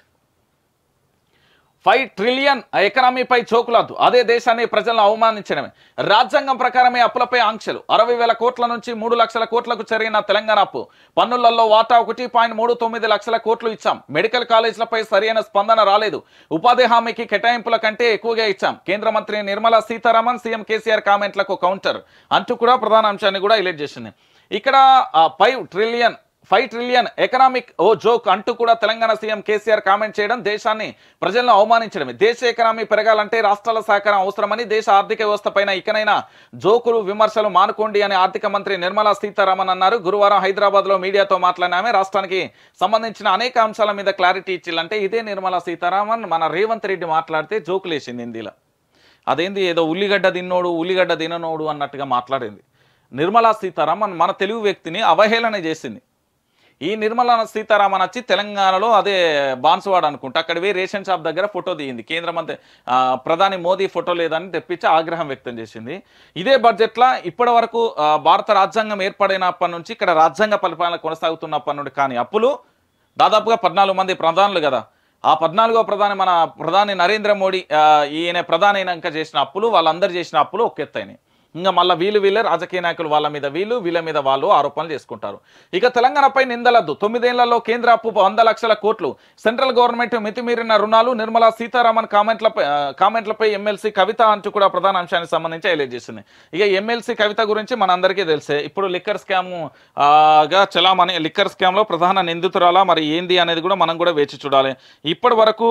ఫైవ్ ట్రిలియన్ ఎకనామీపై చోకులద్దు అదే దేశాన్ని ప్రజలను అవమానించడమే రాజ్యాంగం ప్రకారమే అప్పులపై ఆంక్షలు అరవై వేల కోట్ల నుంచి మూడు లక్షల కోట్లకు జరిగిన తెలంగాణ అప్పు పన్నులలో వాటా ఒకటి పాయింట్ మూడు తొమ్మిది లక్షల కోట్లు ఇచ్చాం మెడికల్ కాలేజీలపై సరైన స్పందన రాలేదు ఉపాధి హామీకి కేటాయింపుల కంటే ఎక్కువగా ఇచ్చాం కేంద్ర మంత్రి నిర్మలా సీతారామన్ సీఎం కేసీఆర్ కామెంట్లకు కౌంటర్ అంటూ కూడా ప్రధాన అంశాన్ని కూడా హైలైట్ చేసింది ఇక్కడ five trillion five trillion economic ఓ జోక్ అంటూ కూడా తెలంగాణ సీఎం కేసీఆర్ కామెంట్ చేయడం దేశాన్ని ప్రజలను అవమానించడమే దేశ ఎకనామీ పెరగాలంటే రాష్ట్రాల సహకారం అవసరమని దేశ ఆర్థిక వ్యవస్థపైన ఇకనైనా జోకులు విమర్శలు మానుకోండి అని ఆర్థిక మంత్రి నిర్మలా సీతారామన్ అన్నారు గురువారం హైదరాబాద్లో మీడియాతో మాట్లాడిన ఆమె రాష్ట్రానికి సంబంధించిన అనేక అంశాల మీద క్లారిటీ ఇచ్చిందంటే ఇదే నిర్మలా సీతారామన్ మన రేవంత్ రెడ్డి మాట్లాడితే జోకులు వేసింది హిందీలో అదేంది ఏదో ఉల్లిగడ్డ తిన్నోడు ఉల్లిగడ్డ తిననోడు అన్నట్టుగా మాట్లాడింది నిర్మలా సీతారామన్ మన తెలుగు వ్యక్తిని అవహేళన చేసింది ఈ నిర్మలా సీతారామన్ వచ్చి తెలంగాణలో అదే బాన్సువాడ అనుకుంటా అక్కడ పోయి రేషన్ షాప్ దగ్గర ఫోటో దిగింది కేంద్ర మంత్రి ప్రధాని మోదీ ఫోటో లేదని తెప్పించి ఆగ్రహం వ్యక్తం చేసింది ఇదే బడ్జెట్లో ఇప్పటి వరకు భారత రాజ్యాంగం ఏర్పడినప్పటి నుంచి ఇక్కడ రాజ్యాంగ పరిపాలన కొనసాగుతున్నప్పటి నుండి కానీ అప్పులు దాదాపుగా పద్నాలుగు మంది ప్రధానులు కదా ఆ పద్నాలుగో ప్రధాని మన ప్రధాని నరేంద్ర మోడీ ఈయన ప్రధాని అయినాక చేసిన అప్పులు వాళ్ళందరూ చేసిన అప్పులు ఒక ఇంకా మళ్ళీ వీళ్ళు వీళ్ళే రాజకీయ నాయకులు వాళ్ళ మీద వీళ్ళు వీళ్ళ మీద వాళ్ళు ఆరోపణలు చేసుకుంటారు ఇక తెలంగాణపై నిందలద్దు తొమ్మిదేళ్లలో కేంద్ర అప్పు వంద లక్షల కోట్లు సెంట్రల్ గవర్నమెంట్ మితిమీరిన రుణాలు నిర్మలా సీతారామన్ కామెంట్లపై కామెంట్లపై ఎమ్మెల్సీ కవిత అంటూ కూడా ప్రధాన అంశానికి సంబంధించి హైలైట్ చేసింది ఇక ఎమ్మెల్సీ కవిత గురించి మనందరికీ తెలిసే ఇప్పుడు లిక్కర్ స్కామ్గా చలామణి లిక్కర్ స్కామ్లో ప్రధాన నిందితురాలా మరి ఏంది అనేది కూడా మనం కూడా వేచి చూడాలి ఇప్పటి వరకు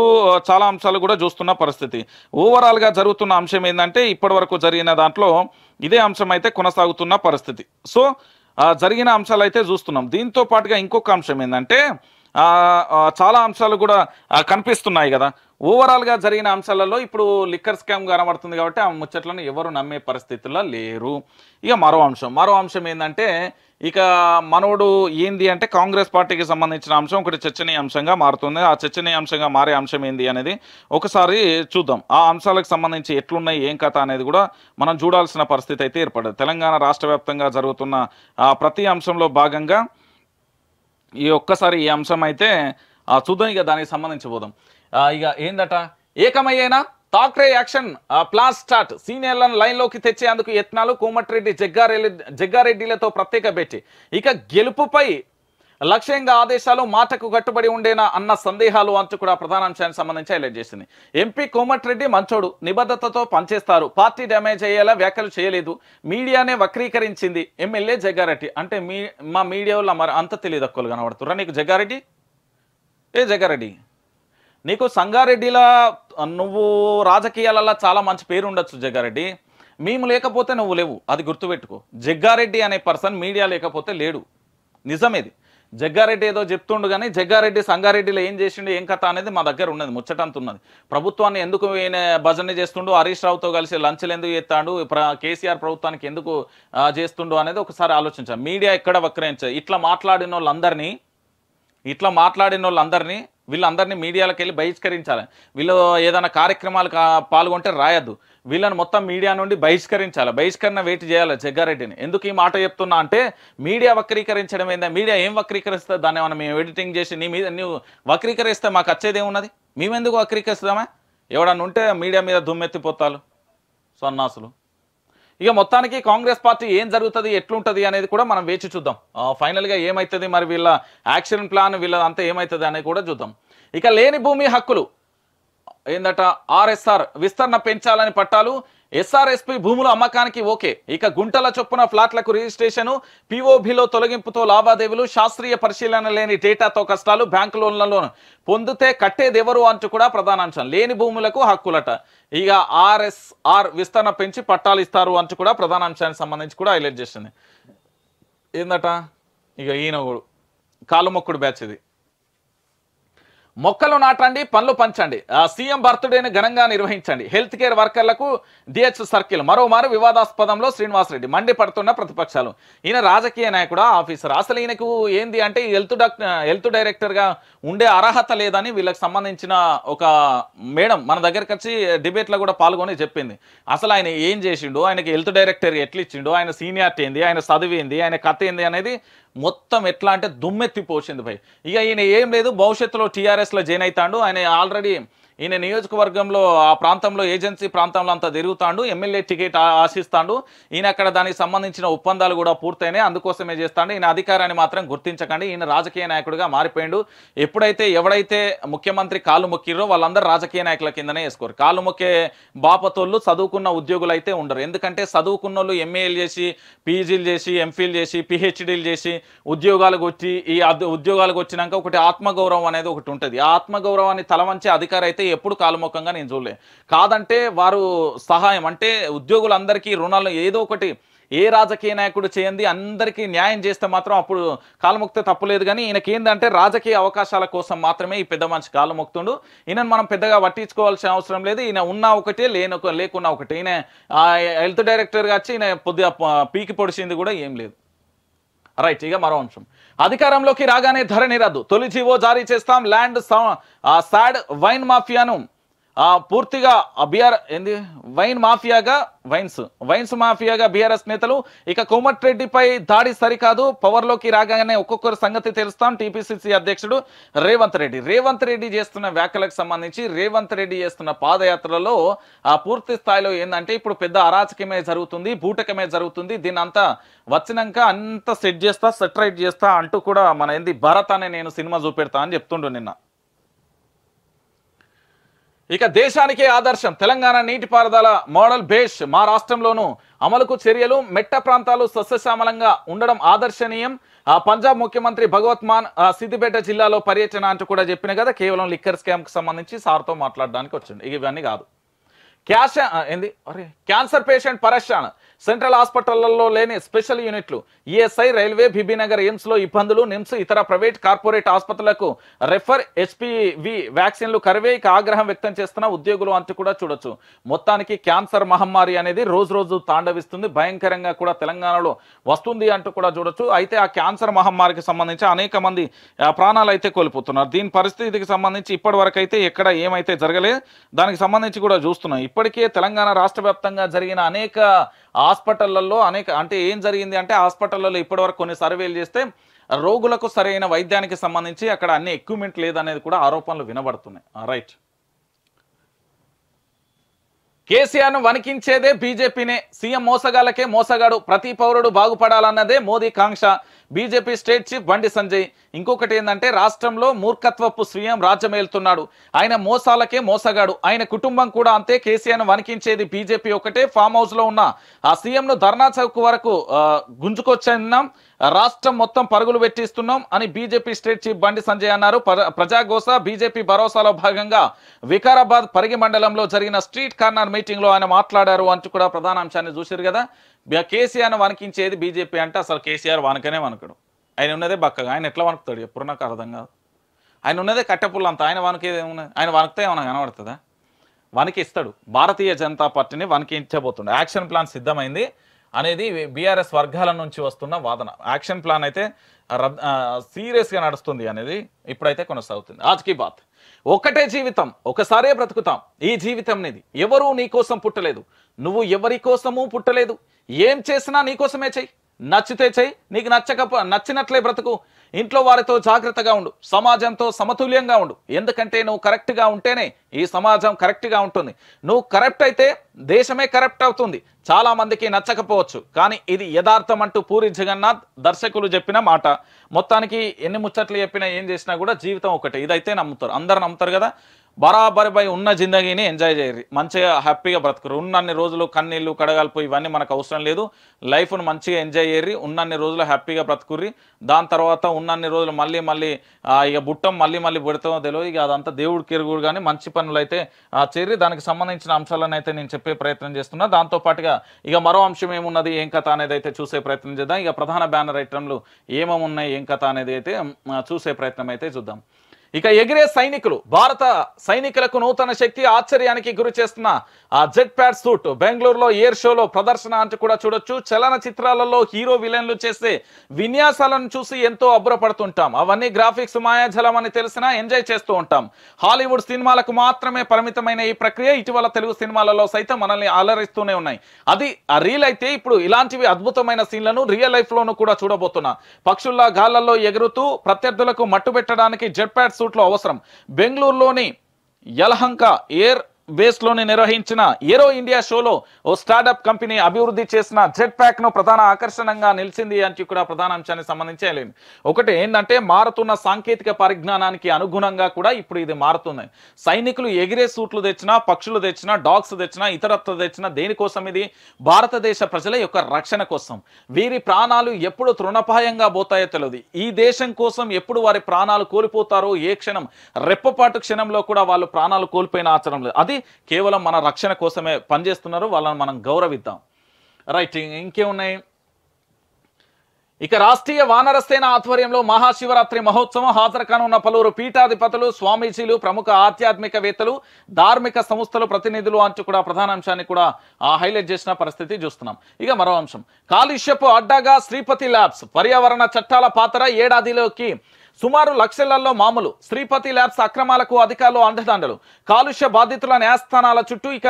చాలా అంశాలు కూడా చూస్తున్న పరిస్థితి ఓవరాల్గా జరుగుతున్న అంశం ఏంటంటే ఇప్పటి వరకు జరిగిన దాంట్లో ఇదే అంశం అయితే కొనసాగుతున్న పరిస్థితి సో జరిగిన అంశాలు అయితే చూస్తున్నాం దీంతో పాటుగా ఇంకొక అంశం ఏంటంటే చాలా అంశాలు కూడా కనిపిస్తున్నాయి కదా ఓవరాల్గా జరిగిన అంశాలలో ఇప్పుడు లిక్కర్ స్కామ్ కనబడుతుంది కాబట్టి ఆ ముచ్చట్లను ఎవరు నమ్మే పరిస్థితుల్లో లేరు ఇక మరో అంశం మరో అంశం ఏంటంటే ఇక మనోడు ఏంది అంటే కాంగ్రెస్ పార్టీకి సంబంధించిన అంశం ఒకటి చర్చనీయాంశంగా మారుతుంది ఆ చర్చనీయాంశంగా మారే అంశం ఏంది అనేది ఒకసారి చూద్దాం ఆ అంశాలకు సంబంధించి ఎట్లున్నాయి ఏం కథ అనేది కూడా మనం చూడాల్సిన పరిస్థితి అయితే ఏర్పడదు తెలంగాణ రాష్ట్ర జరుగుతున్న ఆ ప్రతి అంశంలో భాగంగా ఈ ఒక్కసారి ఈ అంశం అయితే చూద్దాం ఇక దానికి సంబంధించి పోదాం ఇక ఏందట ఏకమయ్యేనా థాక్రే యాక్షన్ ప్లాన్ స్టార్ట్ సీనియర్లను లైన్లోకి తెచ్చేందుకు యత్నాలు కోమటిరెడ్డి జగ్గారెడ్డి జగ్గారెడ్డిలతో ప్రత్యేక భేటీ ఇక గెలుపుపై లక్ష్యంగా ఆదేశాలు మాటకు కట్టుబడి ఉండేనా అన్న సందేహాలు అంటూ కూడా ప్రధాన అంశానికి సంబంధించి హైలైట్ చేసింది ఎంపీ కోమటిరెడ్డి మంచోడు నిబద్ధతతో పనిచేస్తారు పార్టీ డ్యామేజ్ అయ్యేలా వ్యాఖ్యలు చేయలేదు మీడియానే వక్రీకరించింది ఎమ్మెల్యే జగ్గారెడ్డి అంటే మీ మా మీడియా వల్ల మరి అంత తెలియదక్కలు కనబడుతురా నీకు జగ్గారెడ్డి ఏ జగ్గారెడ్డి నీకు సంగారెడ్డిలా నువ్వు రాజకీయాలలో చాలా మంచి పేరు ఉండొచ్చు జగ్గారెడ్డి మేము లేకపోతే నువ్వు లేవు అది గుర్తుపెట్టుకో జగ్గారెడ్డి అనే పర్సన్ మీడియా లేకపోతే లేడు నిజమేది జగ్గారెడ్డి ఏదో చెప్తుండు కానీ జగ్గారెడ్డి సంగారెడ్డిలో ఏం చేసిండు ఏం కథ అనేది మా దగ్గర ఉన్నది ముచ్చటంత ఉన్నది ప్రభుత్వాన్ని ఎందుకు ఈయన భజన చేస్తుండు హరీష్ రావుతో కలిసి లంచ్లు ఎందుకు చేస్తాడు కేసీఆర్ ప్రభుత్వానికి ఎందుకు చేస్తుండు అనేది ఒకసారి ఆలోచించాం మీడియా ఎక్కడ వక్రయించాలి ఇట్లా మాట్లాడిన వాళ్ళందరినీ ఇట్లా మాట్లాడిన వాళ్ళందరినీ వీళ్ళందరినీ మీడియాలకు వెళ్ళి బహిష్కరించాలి వీళ్ళు ఏదైనా కార్యక్రమాలు పాల్గొంటే రాయద్దు వీళ్ళని మొత్తం మీడియా నుండి బహిష్కరించాలి బహిష్కరణ వెయిట్ చేయాలి జగ్గారెడ్డిని ఎందుకు ఈ మాట చెప్తున్నా అంటే మీడియా వక్రీకరించడం ఏందా మీడియా ఏం వక్రీకరిస్తుంది దాన్ని మనం మేము ఎడిటింగ్ చేసి నీ మీద నువ్వు వక్రీకరిస్తే మాకు వచ్చేది ఏమున్నది మేమెందుకు వక్రీకరిస్తామా ఎవడన్నా ఉంటే మీడియా మీద దుమ్మెత్తిపోతాలు సన్నాసులు ఇక మొత్తానికి కాంగ్రెస్ పార్టీ ఏం జరుగుతుంది ఎట్లుంటుంది అనేది కూడా మనం వేచి చూద్దాం ఫైనల్గా ఏమవుతుంది మరి వీళ్ళ యాక్షన్ ప్లాన్ వీళ్ళ అంతా ఏమవుతుంది అనేది కూడా చూద్దాం ఇక లేని భూమి హక్కులు ఏందట ఆర్ఎస్ఆర్ విస్తరణ పెంచాలని పట్టాలు ఎస్ఆర్ఎస్పి భూముల అమ్మకానికి ఓకే ఇక గుంటల చొప్పున ఫ్లాట్లకు రిజిస్ట్రేషన్ పీఓబీలో తొలగింపుతో లావాదేవీలు శాస్త్రీయ పరిశీలన లేని డేటాతో కష్టాలు బ్యాంకు లోన్లలో పొందితే ఎవరు అంటూ కూడా ప్రధాన అంశం లేని భూములకు హక్కులట ఇక ఆర్ఎస్ఆర్ విస్తరణ పెంచి పట్టాలు ఇస్తారు అంటూ కూడా ప్రధాన అంశానికి సంబంధించి కూడా హైలైట్ చేసింది ఏందట ఇక ఈయన కాలుమొక్కుడు బ్యాచ్ ఇది మొక్కలు నాటండి పనులు పంచండి సీఎం బర్త్డేని ఘనంగా నిర్వహించండి హెల్త్ కేర్ వర్కర్లకు డిహెచ్ సర్కిల్ మరోమారు వివాదాస్పదంలో శ్రీనివాసరెడ్డి మండిపడుతున్న ప్రతిపక్షాలు ఈయన రాజకీయ నాయకుడు ఆఫీసర్ అసలు ఈయనకు ఏంది అంటే హెల్త్ హెల్త్ డైరెక్టర్గా ఉండే అర్హత లేదని వీళ్ళకి సంబంధించిన ఒక మేడం మన దగ్గరికి వచ్చి డిబేట్లో కూడా పాల్గొని చెప్పింది అసలు ఆయన ఏం చేసిండు ఆయనకి హెల్త్ డైరెక్టర్ ఎట్లిచ్చిండు ఆయన సీనియార్టీ ఏంది ఆయన చదివేంది ఆయన కథ ఏంది అనేది మొత్తం ఎట్లా అంటే దుమ్మెత్తిపోసింది భయ్ ఇక ఈయన ఏం లేదు భవిష్యత్తులో టీఆర్ఎస్లో జాయిన్ అవుతాడు ఆయన ఆల్రెడీ ఈయన నియోజకవర్గంలో ఆ ప్రాంతంలో ఏజెన్సీ ప్రాంతంలో అంతా తిరుగుతాడు ఎమ్మెల్యే టికెట్ ఆశిస్తాడు ఈయన అక్కడ దానికి సంబంధించిన ఒప్పందాలు కూడా పూర్తయినాయి అందుకోసమే చేస్తాడు ఈయన అధికారాన్ని మాత్రం గుర్తించకండి ఈయన రాజకీయ నాయకుడిగా మారిపోయాడు ఎప్పుడైతే ఎవడైతే ముఖ్యమంత్రి కాలు మొక్కిరో వాళ్ళందరూ రాజకీయ నాయకుల కిందనే వేసుకోరు కాలు మొక్కే బాపతోళ్ళు చదువుకున్న ఉద్యోగులు అయితే ఉండరు ఎందుకంటే చదువుకున్న వాళ్ళు ఎంఏలు చేసి పీజీలు చేసి ఎంఫీలు చేసి పిహెచ్డీలు చేసి ఉద్యోగాలకు వచ్చి ఈ ఉద్యోగాలకు వచ్చినాక ఒకటి ఆత్మగౌరవం అనేది ఒకటి ఉంటుంది ఆ ఆత్మగౌరవాన్ని తలవంచే అధికారైతే అయితే ఎప్పుడు కాలుముఖంగా నేను చూడలే కాదంటే వారు సహాయం అంటే ఉద్యోగులందరికీ రుణాలు ఏదో ఒకటి ఏ రాజకీయ నాయకుడు చేయండి అందరికీ న్యాయం చేస్తే మాత్రం అప్పుడు కాలముక్త తప్పులేదు కానీ ఈయనకేందంటే రాజకీయ అవకాశాల కోసం మాత్రమే ఈ పెద్ద మనిషి కాలముక్తుండు ఈయనను మనం పెద్దగా పట్టించుకోవాల్సిన అవసరం లేదు ఈయన ఉన్నా ఒకటే లేని లేకున్నా ఒకటి ఈయన హెల్త్ డైరెక్టర్గా వచ్చి ఈయన పొద్దుగా పీకి పొడిచింది కూడా ఏం లేదు రైట్ ఇక మరో అంశం అధికారంలోకి రాగానే ధరణి రద్దు తొలి జీవో జారీ చేస్తాం ల్యాండ్ సాడ్ వైన్ మాఫియాను పూర్తిగా బీఆర్ ఏంది వైన్ మాఫియాగా వైన్స్ వైన్స్ మాఫియాగా బీఆర్ఎస్ నేతలు ఇక రెడ్డిపై దాడి సరికాదు పవర్లోకి రాగానే ఒక్కొక్కరు సంగతి తెలుస్తాం టీపీసీసీ అధ్యక్షుడు రేవంత్ రెడ్డి రేవంత్ రెడ్డి చేస్తున్న వ్యాఖ్యలకు సంబంధించి రేవంత్ రెడ్డి చేస్తున్న పాదయాత్రలో ఆ పూర్తి స్థాయిలో ఏంటంటే ఇప్పుడు పెద్ద అరాచకమే జరుగుతుంది బూటకమే జరుగుతుంది దీని అంతా వచ్చినాక అంత సెట్ చేస్తా సెటరైట్ చేస్తా అంటూ కూడా మన ఏంది భరత్ అనే నేను సినిమా చూపెడతా అని చెప్తుండు నిన్న ఇక దేశానికే ఆదర్శం తెలంగాణ నీటిపారుదల మోడల్ బేష్ మా రాష్ట్రంలోనూ అమలుకు చర్యలు మెట్ట ప్రాంతాలు సస్యశ్యామలంగా ఉండడం ఆదర్శనీయం పంజాబ్ ముఖ్యమంత్రి భగవత్ మాన్ సిద్దిపేట జిల్లాలో పర్యటన అంటూ కూడా చెప్పిన కదా కేవలం లిక్కర్ స్కామ్ కు సంబంధించి సార్తో మాట్లాడడానికి వచ్చింది ఇవన్నీ కాదు క్యాష్ ఏంది అరే క్యాన్సర్ పేషెంట్ పరశాన్ సెంట్రల్ హాస్పిటళ్లలో లేని స్పెషల్ యూనిట్లు ఈఎస్ఐ రైల్వే బీబీనగర్ లో ఇబ్బందులు నిమ్స్ ఇతర ప్రైవేట్ కార్పొరేట్ ఆసుపత్రులకు రెఫర్ ఎస్పీవి వ్యాక్సిన్లు కరివేకి ఆగ్రహం వ్యక్తం చేస్తున్న ఉద్యోగులు అంటూ కూడా చూడొచ్చు మొత్తానికి క్యాన్సర్ మహమ్మారి అనేది రోజు రోజు తాండవిస్తుంది భయంకరంగా కూడా తెలంగాణలో వస్తుంది అంటూ కూడా చూడొచ్చు అయితే ఆ క్యాన్సర్ మహమ్మారికి సంబంధించి అనేక మంది ప్రాణాలు అయితే కోల్పోతున్నారు దీని పరిస్థితికి సంబంధించి ఇప్పటి అయితే ఎక్కడ ఏమైతే జరగలేదు దానికి సంబంధించి కూడా చూస్తున్నాం ఇప్పటికే తెలంగాణ రాష్ట్ర జరిగిన అనేక హాస్పిటళ్లలో అనేక అంటే ఏం జరిగింది అంటే హాస్పిటళ్లలో ఇప్పటివరకు కొన్ని సర్వేలు చేస్తే రోగులకు సరైన వైద్యానికి సంబంధించి అక్కడ అన్ని ఎక్విప్మెంట్ లేదనేది కూడా ఆరోపణలు వినబడుతున్నాయి రైట్ కేసీఆర్ను వణికించేదే బీజేపీనే సీఎం మోసగాలకే మోసగాడు ప్రతి పౌరుడు బాగుపడాలన్నదే మోదీ కాంక్ష బీజేపీ స్టేట్ చీఫ్ బండి సంజయ్ ఇంకొకటి ఏంటంటే రాష్ట్రంలో మూర్ఖత్వపు స్వీయం రాజ్యమేలుతున్నాడు ఆయన మోసాలకే మోసగాడు ఆయన కుటుంబం కూడా అంతే కేసీఆర్ను వణికించేది బీజేపీ ఒకటే ఫామ్ హౌస్లో ఉన్న ఆ సీఎంను ధర్నా చౌక్ వరకు గుంజుకొచ్చున్నాం రాష్ట్రం మొత్తం పరుగులు పెట్టిస్తున్నాం అని బీజేపీ స్టేట్ చీఫ్ బండి సంజయ్ అన్నారు ప్రజాగోస బీజేపీ భరోసాలో భాగంగా వికారాబాద్ పరిగి మండలంలో జరిగిన స్ట్రీట్ కార్నర్ మీటింగ్లో ఆయన మాట్లాడారు అంటూ కూడా ప్రధాన అంశాన్ని చూసారు కదా కేసీఆర్ని వణికించేది బీజేపీ అంటే అసలు కేసీఆర్ వనకనే వనకడు ఆయన ఉన్నదే బక్కగా ఆయన ఎట్లా వణుకుతాడు ఎప్పుడు నాకు అర్థం కాదు ఆయన ఉన్నదే కట్టెపుల్ల అంత ఆయన వనకేది ఏమున్నది ఆయన వణికితే ఏమైనా కనబడుతుందా వణికిస్తాడు భారతీయ జనతా పార్టీని వణికించబోతుండే యాక్షన్ ప్లాన్ సిద్ధమైంది అనేది బీఆర్ఎస్ వర్గాల నుంచి వస్తున్న వాదన యాక్షన్ ప్లాన్ అయితే సీరియస్గా నడుస్తుంది అనేది ఇప్పుడైతే కొనసాగుతుంది ఆజ్కి బాత్ ఒకటే జీవితం ఒకసారే బ్రతుకుతాం ఈ జీవితం అనేది ఎవరూ నీ కోసం పుట్టలేదు నువ్వు ఎవరి కోసమూ పుట్టలేదు ఏం చేసినా నీకోసమే చెయ్యి నచ్చితే చెయ్యి నీకు నచ్చక నచ్చినట్లే బ్రతుకు ఇంట్లో వారితో జాగ్రత్తగా ఉండు సమాజంతో సమతుల్యంగా ఉండు ఎందుకంటే నువ్వు కరెక్ట్గా ఉంటేనే ఈ సమాజం కరెక్ట్గా ఉంటుంది నువ్వు కరెక్ట్ అయితే దేశమే కరెక్ట్ అవుతుంది చాలామందికి నచ్చకపోవచ్చు కానీ ఇది యథార్థం అంటూ పూరి జగన్నాథ్ దర్శకులు చెప్పిన మాట మొత్తానికి ఎన్ని ముచ్చట్లు చెప్పినా ఏం చేసినా కూడా జీవితం ఒకటి ఇదైతే నమ్ముతారు అందరు నమ్ముతారు కదా బరాబరి పై ఉన్న జిందగీని ఎంజాయ్ చేయరు మంచిగా హ్యాపీగా బ్రతకరు ఉన్నన్ని రోజులు కన్నీళ్ళు కడగాల్పు ఇవన్నీ మనకు అవసరం లేదు లైఫ్ను మంచిగా ఎంజాయ్ చేయరు ఉన్నన్ని రోజులు హ్యాపీగా బ్రతుకుర్రి దాని తర్వాత ఉన్నన్ని రోజులు మళ్ళీ మళ్ళీ ఇక బుట్టం మళ్ళీ మళ్ళీ పెడతామో తెలియదు ఇక అదంతా దేవుడు కిరుగుడు కానీ మంచి పనులు అయితే చేరి దానికి సంబంధించిన అంశాలను అయితే నేను చెప్పే ప్రయత్నం చేస్తున్నా దాంతోపాటుగా ఇక మరో అంశం ఏమున్నది ఏం కథ అనేది అయితే చూసే ప్రయత్నం చేద్దాం ఇక ప్రధాన బ్యానర్ ఐటమ్లు ఏమేమి ఉన్నాయి ఏం కథ అనేది అయితే చూసే ప్రయత్నం అయితే చూద్దాం ఇక ఎగిరే సైనికులు భారత సైనికులకు నూతన శక్తి ఆశ్చర్యానికి గురి చేస్తున్న ఆ జెట్ ప్యాడ్ సూట్ బెంగళూరులో ఎయిర్ షోలో ప్రదర్శన అంటూ కూడా చూడొచ్చు చలన చిత్రాలలో హీరో విలన్లు చేసే విన్యాసాలను చూసి ఎంతో అబురపడుతుంటాం అవన్నీ గ్రాఫిక్స్ మాయాజలం అని తెలిసినా ఎంజాయ్ చేస్తూ ఉంటాం హాలీవుడ్ సినిమాలకు మాత్రమే పరిమితమైన ఈ ప్రక్రియ ఇటీవల తెలుగు సినిమాలలో సైతం మనల్ని అలరిస్తూనే ఉన్నాయి అది ఆ రీల్ అయితే ఇప్పుడు ఇలాంటివి అద్భుతమైన సీన్లను రియల్ లైఫ్లోనూ కూడా చూడబోతున్నా పక్షుల్లా గాళ్లలో ఎగురుతూ ప్రత్యర్థులకు మట్టు పెట్టడానికి జెట్ ప్యాడ్ సూట్లు అవసరం బెంగళూరులోని యలహంక ఎయిర్ లోని నిర్వహించిన ఏరో ఇండియా షోలో ఓ స్టార్టప్ కంపెనీ అభివృద్ధి చేసిన జెట్ ను ప్రధాన ఆకర్షణంగా నిలిచింది అని కూడా ప్రధాన అంశానికి సంబంధించి వెళ్ళింది ఒకటి ఏంటంటే మారుతున్న సాంకేతిక పరిజ్ఞానానికి అనుగుణంగా కూడా ఇప్పుడు ఇది మారుతుంది సైనికులు ఎగిరే సూట్లు తెచ్చినా పక్షులు తెచ్చినా డాగ్స్ తెచ్చినా ఇతరత్వ తెచ్చినా దేనికోసం ఇది భారతదేశ ప్రజల యొక్క రక్షణ కోసం వీరి ప్రాణాలు ఎప్పుడు తృణపాయంగా పోతాయో తెలియదు ఈ దేశం కోసం ఎప్పుడు వారి ప్రాణాలు కోల్పోతారో ఏ క్షణం రెప్పపాటు క్షణంలో కూడా వాళ్ళు ప్రాణాలు కోల్పోయిన ఆచరణ లేదు అది కొంతమంది కేవలం మన రక్షణ కోసమే పనిచేస్తున్నారు వాళ్ళని మనం గౌరవిద్దాం రైట్ ఇంకేమున్నాయి ఇక రాష్ట్రీయ వానర సేన ఆధ్వర్యంలో మహాశివరాత్రి మహోత్సవం హాజరు కానున్న పలువురు పీఠాధిపతులు స్వామీజీలు ప్రముఖ ఆధ్యాత్మికవేత్తలు ధార్మిక సంస్థలు ప్రతినిధులు అంటూ కూడా ప్రధాన అంశాన్ని కూడా హైలైట్ చేసిన పరిస్థితి చూస్తున్నాం ఇక మరో అంశం కాలుష్యపు అడ్డాగా శ్రీపతి ల్యాబ్స్ పర్యావరణ చట్టాల పాత్ర ఏడాదిలోకి సుమారు లక్షలలో మామూలు శ్రీపతి ల్యాబ్స్ అక్రమాలకు అధికారులు అండదండలు కాలుష్య బాధితుల న్యాయస్థానాల చుట్టూ ఇక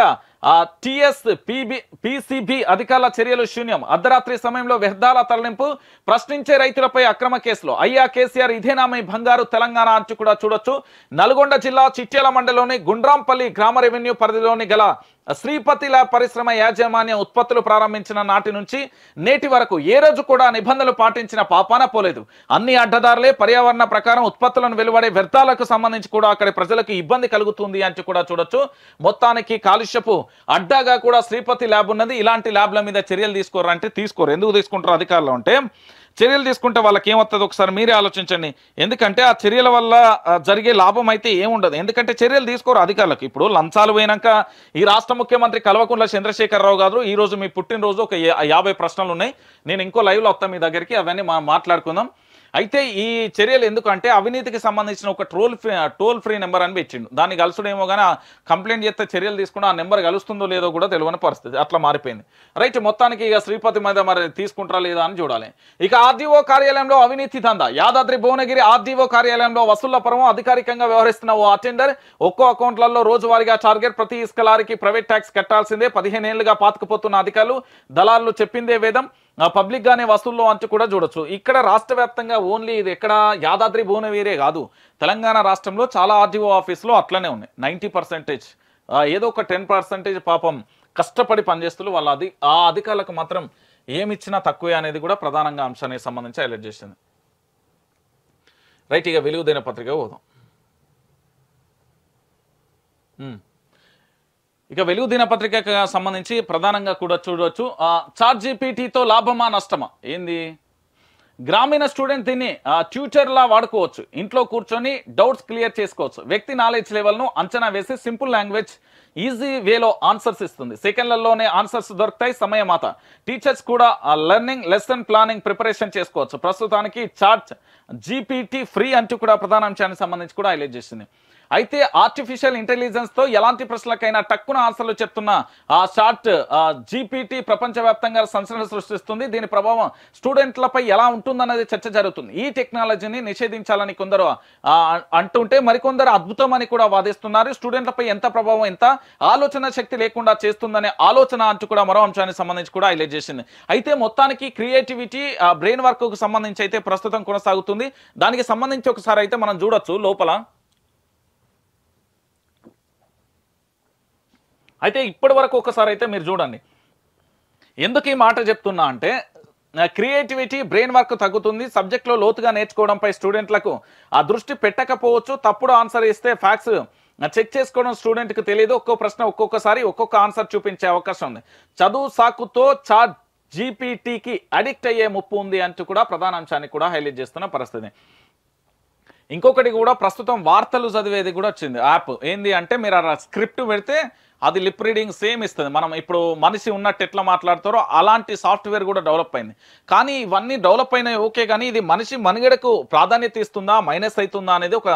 టిఎస్ పిబి పిసిబి అధికారుల చర్యలు శూన్యం అర్ధరాత్రి సమయంలో వ్యర్థాల తరలింపు ప్రశ్నించే రైతులపై అక్రమ కేసులు అయ్యా కేసీఆర్ ఇదేనామై బంగారు తెలంగాణ అంచు కూడా చూడొచ్చు నల్గొండ జిల్లా చిట్యాల మండలంలోని గుండ్రాంపల్లి గ్రామ రెవెన్యూ పరిధిలోని గల శ్రీపతిల పరిశ్రమ యాజమాన్య ఉత్పత్తులు ప్రారంభించిన నాటి నుంచి నేటి వరకు ఏ రోజు కూడా నిబంధనలు పాటించిన పాపాన పోలేదు అన్ని అడ్డదారులే పర్యావరణ ప్రకారం ఉత్పత్తులను వెలువడే వ్యర్థాలకు సంబంధించి కూడా అక్కడి ప్రజలకు ఇబ్బంది కలుగుతుంది అని కూడా చూడొచ్చు మొత్తానికి కాలుష్యపు అడ్డాగా కూడా శ్రీపతి ల్యాబ్ ఉన్నది ఇలాంటి ల్యాబ్ల మీద చర్యలు తీసుకోరు అంటే తీసుకోరు ఎందుకు తీసుకుంటారు అధికారులు అంటే చర్యలు తీసుకుంటే వాళ్ళకి ఏమవుతుంది ఒకసారి మీరే ఆలోచించండి ఎందుకంటే ఆ చర్యల వల్ల జరిగే లాభం అయితే ఏముండదు ఎందుకంటే చర్యలు తీసుకోరు అధికారులకు ఇప్పుడు లంచాలు పోయినాక ఈ రాష్ట్ర ముఖ్యమంత్రి కల్వకుంట్ల చంద్రశేఖరరావు గారు ఈరోజు మీ పుట్టినరోజు ఒక యాభై ప్రశ్నలు ఉన్నాయి నేను ఇంకో లైవ్లో వస్తాను మీ దగ్గరికి అవన్నీ మాట్లాడుకుందాం అయితే ఈ చర్యలు ఎందుకంటే అవినీతికి సంబంధించిన ఒక troll free toll free number అని పెట్టిండు దాన్ని కలుసుడేమో కానీ కంప్లైంట్ చేస్తే చర్యలు తీసుకుని ఆ నెంబర్ కలుస్తుందో లేదో కూడా తెలియని పరిస్థితి అట్లా మారిపోయింది రైట్ మొత్తానికి ఇక శ్రీపతి మీద మరి తీసుకుంటారా లేదా అని చూడాలి ఇక ఆర్డీఓ కార్యాలయంలో అవినీతి దందా యాదాద్రి భువనగిరి ఆర్డీఓ కార్యాలయంలో వసూళ్ల పరం అధికారికంగా వ్యవహరిస్తున్న ఓ అటెండర్ ఒక్కో అకౌంట్లలో రోజువారీగా టార్గెట్ ప్రతి ఇసుక లారీకి ప్రైవేట్ ట్యాక్స్ కట్టాల్సిందే పదిహేను ఏళ్లుగా పాతుకుపోతున్న అధికారులు దళారులు చెప్పిందే వేదం పబ్లిక్గానే వస్తువుల్లో అంచు కూడా చూడొచ్చు ఇక్కడ రాష్ట్ర వ్యాప్తంగా ఓన్లీ ఇది ఎక్కడ యాదాద్రి భువనగిరే కాదు తెలంగాణ రాష్ట్రంలో చాలా ఆర్టీఓ ఆఫీసులు అట్లనే ఉన్నాయి నైంటీ పర్సెంటేజ్ ఏదో ఒక టెన్ పర్సెంటేజ్ పాపం కష్టపడి పనిచేస్తులు వాళ్ళ అది ఆ అధికారులకు మాత్రం ఏమిచ్చినా తక్కువే అనేది కూడా ప్రధానంగా అంశానికి సంబంధించి హైలైట్ చేసింది రైట్ ఇక వెలుగుదైన పత్రిక పోదాం ఇక వెలుగు దినపత్రిక సంబంధించి ప్రధానంగా కూడా చూడవచ్చు చార్ట్ జీపీటీతో లాభమా నష్టమా ఏంది గ్రామీణ స్టూడెంట్ దీన్ని ట్యూచర్లా వాడుకోవచ్చు ఇంట్లో కూర్చొని డౌట్స్ క్లియర్ చేసుకోవచ్చు వ్యక్తి నాలెడ్జ్ లెవెల్ను అంచనా వేసి సింపుల్ లాంగ్వేజ్ ఈజీ వేలో ఆన్సర్స్ ఇస్తుంది సెకండ్లలోనే ఆన్సర్స్ దొరుకుతాయి సమయమాత టీచర్స్ కూడా లెర్నింగ్ లెసన్ ప్లానింగ్ ప్రిపరేషన్ చేసుకోవచ్చు ప్రస్తుతానికి చార్ట్ జీపీటీ ఫ్రీ అంటూ కూడా ప్రధాన అంశానికి సంబంధించి కూడా హైలైట్ చేసింది అయితే ఆర్టిఫిషియల్ ఇంటెలిజెన్స్ తో ఎలాంటి ప్రశ్నలకైనా టక్కున ఆన్సర్లు చెప్తున్న ఆ షార్ట్ జీపీటీ ప్రపంచవ్యాప్తంగా సంచలనం సృష్టిస్తుంది దీని ప్రభావం స్టూడెంట్లపై ఎలా ఉంటుందన్నది చర్చ జరుగుతుంది ఈ టెక్నాలజీని నిషేధించాలని కొందరు అంటుంటే మరికొందరు అద్భుతం అని కూడా వాదిస్తున్నారు స్టూడెంట్లపై ఎంత ప్రభావం ఎంత ఆలోచన శక్తి లేకుండా చేస్తుందనే ఆలోచన అంటూ కూడా మరో అంశానికి సంబంధించి కూడా హైలైట్ చేసింది అయితే మొత్తానికి క్రియేటివిటీ బ్రెయిన్ వర్క్ కు సంబంధించి అయితే ప్రస్తుతం కొనసాగుతుంది దానికి సంబంధించి ఒకసారి అయితే మనం చూడొచ్చు లోపల అయితే ఇప్పటి వరకు ఒకసారి అయితే మీరు చూడండి ఎందుకు ఈ మాట చెప్తున్నా అంటే క్రియేటివిటీ బ్రెయిన్ వర్క్ తగ్గుతుంది సబ్జెక్ట్లో లోతుగా నేర్చుకోవడంపై స్టూడెంట్లకు ఆ దృష్టి పెట్టకపోవచ్చు తప్పుడు ఆన్సర్ ఇస్తే ఫ్యాక్స్ చెక్ చేసుకోవడం స్టూడెంట్కి తెలియదు ఒక్కో ప్రశ్న ఒక్కొక్కసారి ఒక్కొక్క ఆన్సర్ చూపించే అవకాశం ఉంది చదువు సాకుతో చా జీపీటీకి అడిక్ట్ అయ్యే ముప్పు ఉంది అంటూ కూడా ప్రధాన అంశాన్ని కూడా హైలైట్ చేస్తున్న పరిస్థితి ఇంకొకటి కూడా ప్రస్తుతం వార్తలు చదివేది కూడా వచ్చింది యాప్ ఏంది అంటే మీరు ఆ స్క్రిప్ట్ పెడితే అది లిప్ రీడింగ్ సేమ్ ఇస్తుంది మనం ఇప్పుడు మనిషి ఉన్నట్టు ఎట్లా మాట్లాడతారో అలాంటి సాఫ్ట్వేర్ కూడా డెవలప్ అయింది కానీ ఇవన్నీ డెవలప్ అయినాయి ఓకే కానీ ఇది మనిషి మనుగడకు ప్రాధాన్యత ఇస్తుందా మైనస్ అవుతుందా అనేది ఒక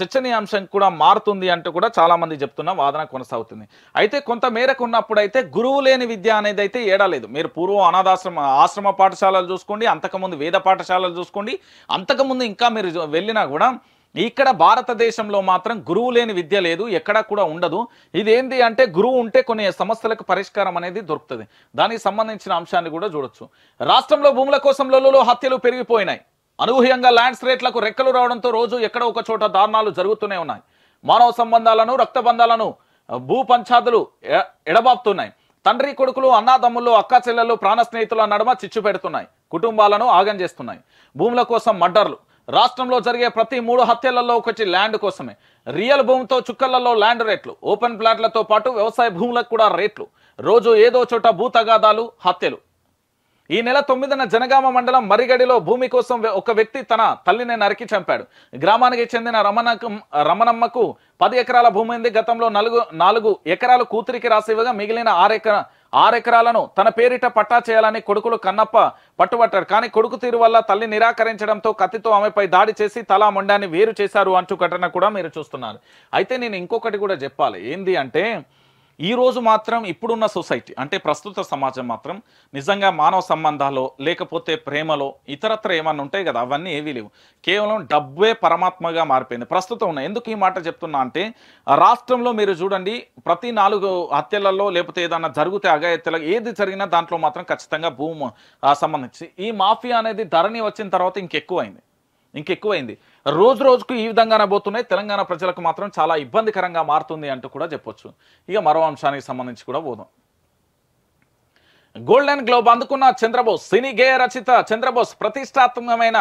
చర్చనీయాంశం కూడా మారుతుంది అంటూ కూడా చాలామంది చెప్తున్న వాదన కొనసాగుతుంది అయితే కొంత మేరకు అయితే గురువు లేని విద్య అనేది అయితే ఏడలేదు మీరు పూర్వం అనాథాశ్రమ ఆశ్రమ పాఠశాలలు చూసుకోండి అంతకుముందు వేద పాఠశాలలు చూసుకోండి అంతకుముందు ఇంకా మీరు వెళ్ళినా కూడా ఇక్కడ భారతదేశంలో మాత్రం గురువు లేని విద్య లేదు ఎక్కడా కూడా ఉండదు ఇదేంది అంటే గురువు ఉంటే కొన్ని సమస్యలకు పరిష్కారం అనేది దొరుకుతుంది దానికి సంబంధించిన అంశాన్ని కూడా చూడొచ్చు రాష్ట్రంలో భూముల కోసంలో హత్యలు పెరిగిపోయినాయి అనూహ్యంగా ల్యాండ్స్ రేట్లకు రెక్కలు రావడంతో రోజు ఎక్కడ ఒక చోట దారుణాలు జరుగుతూనే ఉన్నాయి మానవ సంబంధాలను రక్తబంధాలను భూ పంచాదులు ఎడబాపుతున్నాయి తండ్రి కొడుకులు అన్నాదమ్ములు అక్క చెల్లెలు ప్రాణ స్నేహితుల నడుమ చిచ్చు పెడుతున్నాయి కుటుంబాలను ఆగం చేస్తున్నాయి భూముల కోసం మడ్డర్లు రాష్ట్రంలో జరిగే ప్రతి మూడు హత్యలలో ఒకటి ల్యాండ్ కోసమే రియల్ భూమితో చుక్కలలో ల్యాండ్ రేట్లు ఓపెన్ ప్లాట్లతో పాటు వ్యవసాయ భూములకు కూడా రేట్లు రోజు ఏదో చోట భూతగాదాలు హత్యలు ఈ నెల తొమ్మిదిన జనగామ మండలం మరిగడిలో భూమి కోసం ఒక వ్యక్తి తన తల్లిని నరికి చంపాడు గ్రామానికి చెందిన రమణకు రమణమ్మకు పది ఎకరాల భూమి ఉంది గతంలో నలుగు నాలుగు ఎకరాలు కూతురికి రాసివ్వగా మిగిలిన ఆరు ఎకరా ఎకరాలను తన పేరిట పట్టా చేయాలని కొడుకులు కన్నప్ప పట్టుబట్టారు కానీ కొడుకు తీరు వల్ల తల్లి నిరాకరించడంతో కత్తితో ఆమెపై దాడి చేసి తలా మొండాన్ని వేరు చేశారు అంటూ ఘటన కూడా మీరు చూస్తున్నారు అయితే నేను ఇంకొకటి కూడా చెప్పాలి ఏంది అంటే ఈరోజు మాత్రం ఇప్పుడున్న సొసైటీ అంటే ప్రస్తుత సమాజం మాత్రం నిజంగా మానవ సంబంధాలు లేకపోతే ప్రేమలో ఇతరత్ర ఏమన్నా ఉంటాయి కదా అవన్నీ ఏవీ లేవు కేవలం డబ్బే పరమాత్మగా మారిపోయింది ప్రస్తుతం ఉన్న ఎందుకు ఈ మాట చెప్తున్నా అంటే రాష్ట్రంలో మీరు చూడండి ప్రతి నాలుగు హత్యలలో లేకపోతే ఏదన్నా జరిగితే అగాయత్యలకు ఏది జరిగినా దాంట్లో మాత్రం ఖచ్చితంగా భూమి సంబంధించి ఈ మాఫియా అనేది ధరణి వచ్చిన తర్వాత ఇంకెక్కువైంది ఇంకెక్కువైంది రోజు రోజుకు ఈ విధంగానే పోతున్నాయి తెలంగాణ ప్రజలకు మాత్రం చాలా ఇబ్బందికరంగా మారుతుంది అంటూ కూడా చెప్పొచ్చు ఇక మరో అంశానికి సంబంధించి కూడా పోదాం గోల్డెన్ గ్లోబ్ అందుకున్న చంద్రబోస్ సినీ గేయ రచిత చంద్రబోస్ ప్రతిష్టాత్మకమైన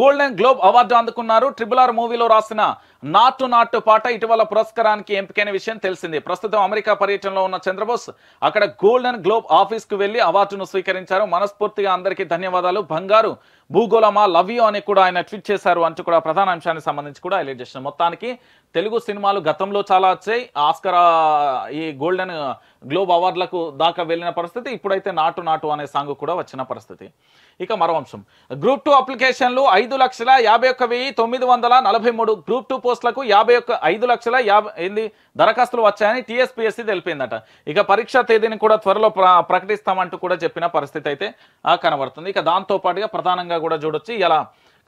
గోల్డెన్ గ్లోబ్ అవార్డు అందుకున్నారు ట్రిబుల్ ఆర్ మూవీలో రాసిన నాటు నాటు పాట ఇటీవల పురస్కారానికి ఎంపికైన విషయం తెలిసింది ప్రస్తుతం అమెరికా పర్యటనలో ఉన్న చంద్రబోస్ అక్కడ గోల్డెన్ గ్లోబ్ ఆఫీస్కు వెళ్లి అవార్డును స్వీకరించారు మనస్ఫూర్తిగా అందరికీ ధన్యవాదాలు బంగారు భూగోళమా లవ్ యూ అని కూడా ఆయన ట్వీట్ చేశారు అంటూ కూడా ప్రధాన అంశానికి సంబంధించి కూడా హైలైట్ చేసిన మొత్తానికి తెలుగు సినిమాలు గతంలో చాలా వచ్చాయి ఆస్కర్ ఈ గోల్డెన్ గ్లోబ్ అవార్డులకు దాకా వెళ్ళిన పరిస్థితి ఇప్పుడైతే నాటు నాటు అనే సాంగ్ కూడా వచ్చిన పరిస్థితి ఇక మరో అంశం గ్రూప్ టూ అప్లికేషన్లు ఐదు లక్షల యాభై ఒక్క వెయ్యి తొమ్మిది వందల నలభై మూడు గ్రూప్ టూ పోస్టులకు యాభై ఒక్క ఐదు లక్షల యాభై దరఖాస్తులు వచ్చాయని టీఎస్పిఎస్సి తెలిపిందట ఇక పరీక్ష తేదీని కూడా త్వరలో ప్రకటిస్తామంటూ కూడా చెప్పిన పరిస్థితి అయితే కనబడుతుంది ఇక దాంతో పాటుగా ప్రధానంగా కూడా చూడొచ్చు ఇలా